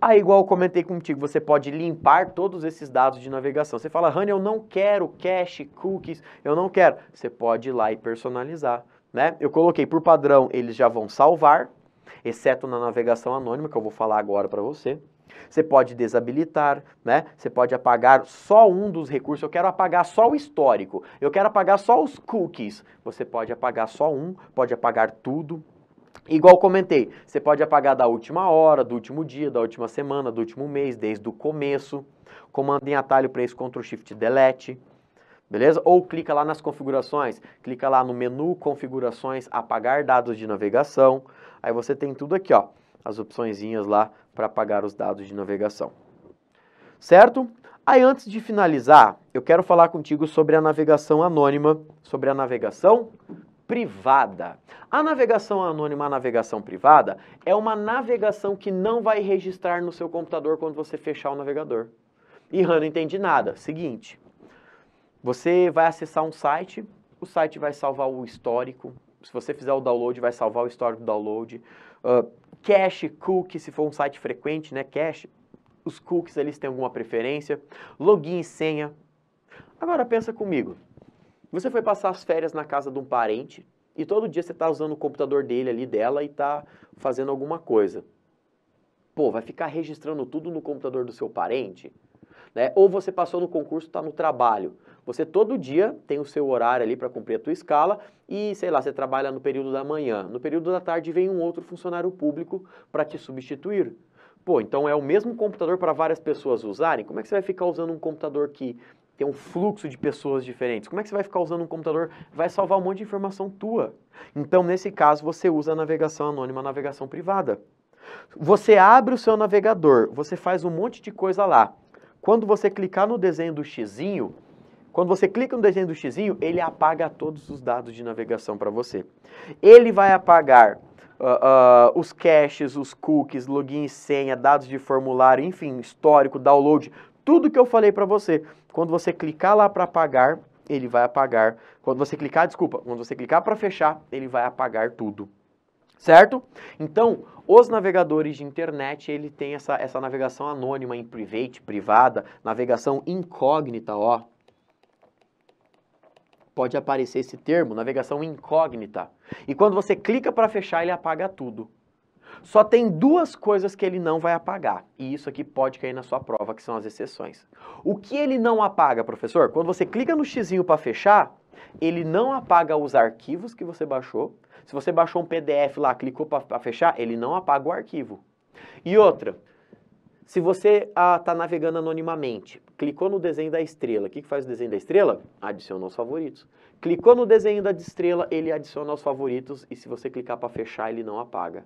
Aí, ah, igual eu comentei contigo, você pode limpar todos esses dados de navegação. Você fala, Rani, eu não quero cache, cookies, eu não quero. Você pode ir lá e personalizar. Né? Eu coloquei por padrão, eles já vão salvar, exceto na navegação anônima, que eu vou falar agora para você. Você pode desabilitar, né? Você pode apagar só um dos recursos. Eu quero apagar só o histórico. Eu quero apagar só os cookies. Você pode apagar só um, pode apagar tudo, Igual comentei, você pode apagar da última hora, do último dia, da última semana, do último mês, desde o começo. Comando em atalho para isso, Ctrl Shift Delete. Beleza? Ou clica lá nas configurações, clica lá no menu configurações, apagar dados de navegação. Aí você tem tudo aqui, ó, as opções lá para apagar os dados de navegação. Certo? Aí antes de finalizar, eu quero falar contigo sobre a navegação anônima, sobre a navegação privada. A navegação anônima, a navegação privada, é uma navegação que não vai registrar no seu computador quando você fechar o navegador. E Han, não entende nada. Seguinte, você vai acessar um site, o site vai salvar o histórico. Se você fizer o download, vai salvar o histórico do download. Uh, cache, cookie, se for um site frequente, né? Cache, os cookies eles têm alguma preferência. Login e senha. Agora pensa comigo. Você foi passar as férias na casa de um parente e todo dia você está usando o computador dele ali, dela, e está fazendo alguma coisa. Pô, vai ficar registrando tudo no computador do seu parente? Né? Ou você passou no concurso, está no trabalho. Você todo dia tem o seu horário ali para cumprir a tua escala e, sei lá, você trabalha no período da manhã. No período da tarde vem um outro funcionário público para te substituir. Pô, então é o mesmo computador para várias pessoas usarem? Como é que você vai ficar usando um computador que tem um fluxo de pessoas diferentes. Como é que você vai ficar usando um computador? Vai salvar um monte de informação tua. Então, nesse caso, você usa a navegação anônima, a navegação privada. Você abre o seu navegador, você faz um monte de coisa lá. Quando você clicar no desenho do xizinho, quando você clica no desenho do xizinho, ele apaga todos os dados de navegação para você. Ele vai apagar Uh, uh, os caches, os cookies, login e senha, dados de formulário, enfim, histórico, download, tudo que eu falei para você. Quando você clicar lá para pagar, ele vai apagar. Quando você clicar, desculpa, quando você clicar para fechar, ele vai apagar tudo. Certo? Então, os navegadores de internet, ele tem essa, essa navegação anônima em private, privada, navegação incógnita, ó. Pode aparecer esse termo, navegação incógnita. E quando você clica para fechar, ele apaga tudo. Só tem duas coisas que ele não vai apagar, e isso aqui pode cair na sua prova, que são as exceções. O que ele não apaga, professor? Quando você clica no xizinho para fechar, ele não apaga os arquivos que você baixou. Se você baixou um PDF lá, clicou para fechar, ele não apaga o arquivo. E outra, se você está ah, tá navegando anonimamente, clicou no desenho da estrela, o que, que faz o desenho da estrela? Adiciona os favoritos. Clicou no desenho da estrela, ele adiciona os favoritos e se você clicar para fechar, ele não apaga.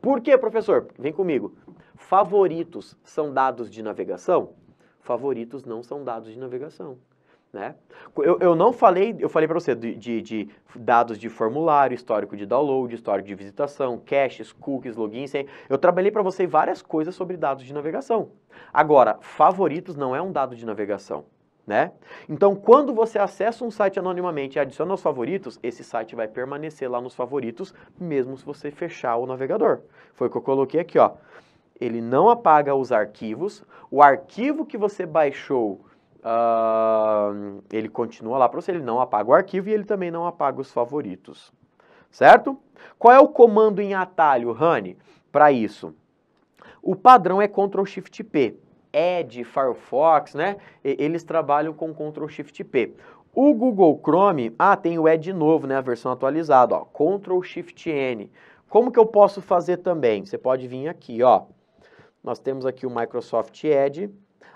Por quê, professor? Vem comigo. Favoritos são dados de navegação? Favoritos não são dados de navegação. Né? Eu, eu não falei, eu falei para você de, de, de, dados de formulário, histórico de download, histórico de visitação, caches, cookies, login, sem. Eu trabalhei para você várias coisas sobre dados de navegação. Agora, favoritos não é um dado de navegação né? Então, quando você acessa um site anonimamente e adiciona aos favoritos, esse site vai permanecer lá nos favoritos, mesmo se você fechar o navegador. Foi o que eu coloquei aqui, ó. Ele não apaga os arquivos, o arquivo que você baixou, uh, ele continua lá para você, ele não apaga o arquivo e ele também não apaga os favoritos, certo? Qual é o comando em atalho, Rani, para isso? O padrão é Ctrl Shift P. Edge, Firefox, né? Eles trabalham com Ctrl Shift P. O Google Chrome, ah, tem o Edge novo, né, a versão atualizada, ó, Ctrl Shift N. Como que eu posso fazer também? Você pode vir aqui, ó. Nós temos aqui o Microsoft Edge.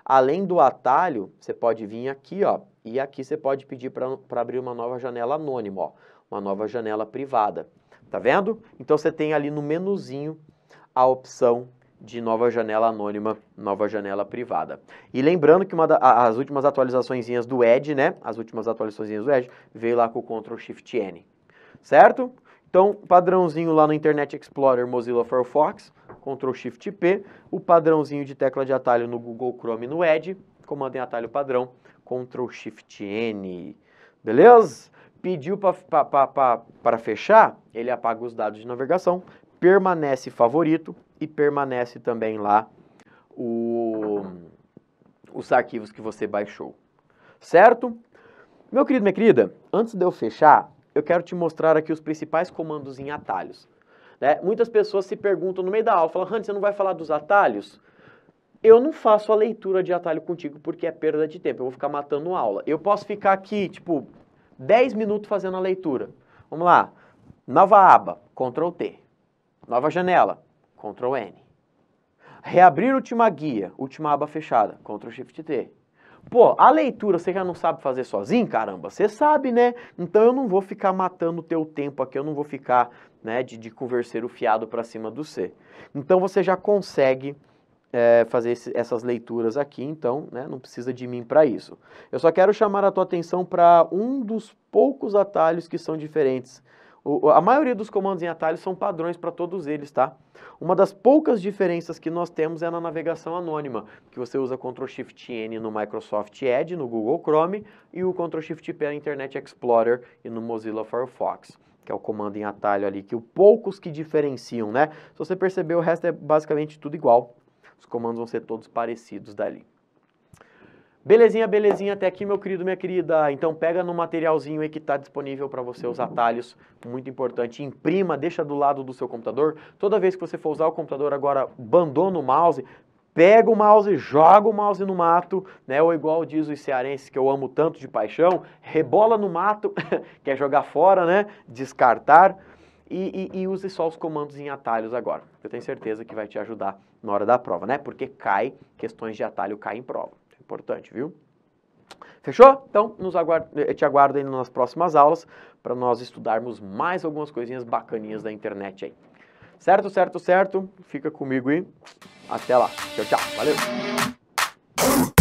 Além do atalho, você pode vir aqui, ó, e aqui você pode pedir para abrir uma nova janela anônima, ó, uma nova janela privada. Tá vendo? Então você tem ali no menuzinho a opção de nova janela anônima, nova janela privada. E lembrando que uma da, as últimas atualizações do Edge, né? As últimas atualizações do Edge veio lá com o Ctrl Shift N. Certo? Então, padrãozinho lá no Internet Explorer, Mozilla Firefox, Ctrl Shift P, o padrãozinho de tecla de atalho no Google Chrome no Edge, comando em atalho padrão, Ctrl Shift N. Beleza? Pediu para fechar, ele apaga os dados de navegação, permanece favorito, e permanece também lá o, os arquivos que você baixou. Certo? Meu querido, minha querida, antes de eu fechar, eu quero te mostrar aqui os principais comandos em atalhos. Né? Muitas pessoas se perguntam no meio da aula, falam, Hans, você não vai falar dos atalhos? Eu não faço a leitura de atalho contigo porque é perda de tempo, eu vou ficar matando aula. Eu posso ficar aqui, tipo, 10 minutos fazendo a leitura. Vamos lá, nova aba, Ctrl T, nova janela, Ctrl N. Reabrir última guia, última aba fechada, Ctrl Shift T. Pô, a leitura você já não sabe fazer sozinho? Caramba, você sabe, né? Então eu não vou ficar matando o teu tempo aqui, eu não vou ficar né, de, de converseiro fiado para cima do C. Então você já consegue é, fazer esse, essas leituras aqui, então né, não precisa de mim para isso. Eu só quero chamar a tua atenção para um dos poucos atalhos que são diferentes o, a maioria dos comandos em atalho são padrões para todos eles, tá? Uma das poucas diferenças que nós temos é na navegação anônima, que você usa Ctrl Shift N no Microsoft Edge, no Google Chrome, e o Ctrl Shift P no Internet Explorer e no Mozilla Firefox que é o comando em atalho ali, que o poucos que diferenciam, né? Se você perceber, o resto é basicamente tudo igual. Os comandos vão ser todos parecidos dali. Belezinha, belezinha, até aqui, meu querido, minha querida. Então pega no materialzinho aí que está disponível para você os atalhos, muito importante. Imprima, deixa do lado do seu computador. Toda vez que você for usar o computador agora, abandona o mouse, pega o mouse, joga o mouse no mato, né? Ou igual diz os cearenses que eu amo tanto de paixão, rebola no mato, quer jogar fora, né? Descartar. E, e, e, use só os comandos em atalhos agora. Eu tenho certeza que vai te ajudar na hora da prova, né? Porque cai, questões de atalho caem em prova importante, viu? Fechou? Então, nos aguardo, eh, te aguardo aí nas próximas aulas para nós estudarmos mais algumas coisinhas bacaninhas da internet aí. Certo, certo, certo? Fica comigo e até lá. Tchau, tchau. Valeu!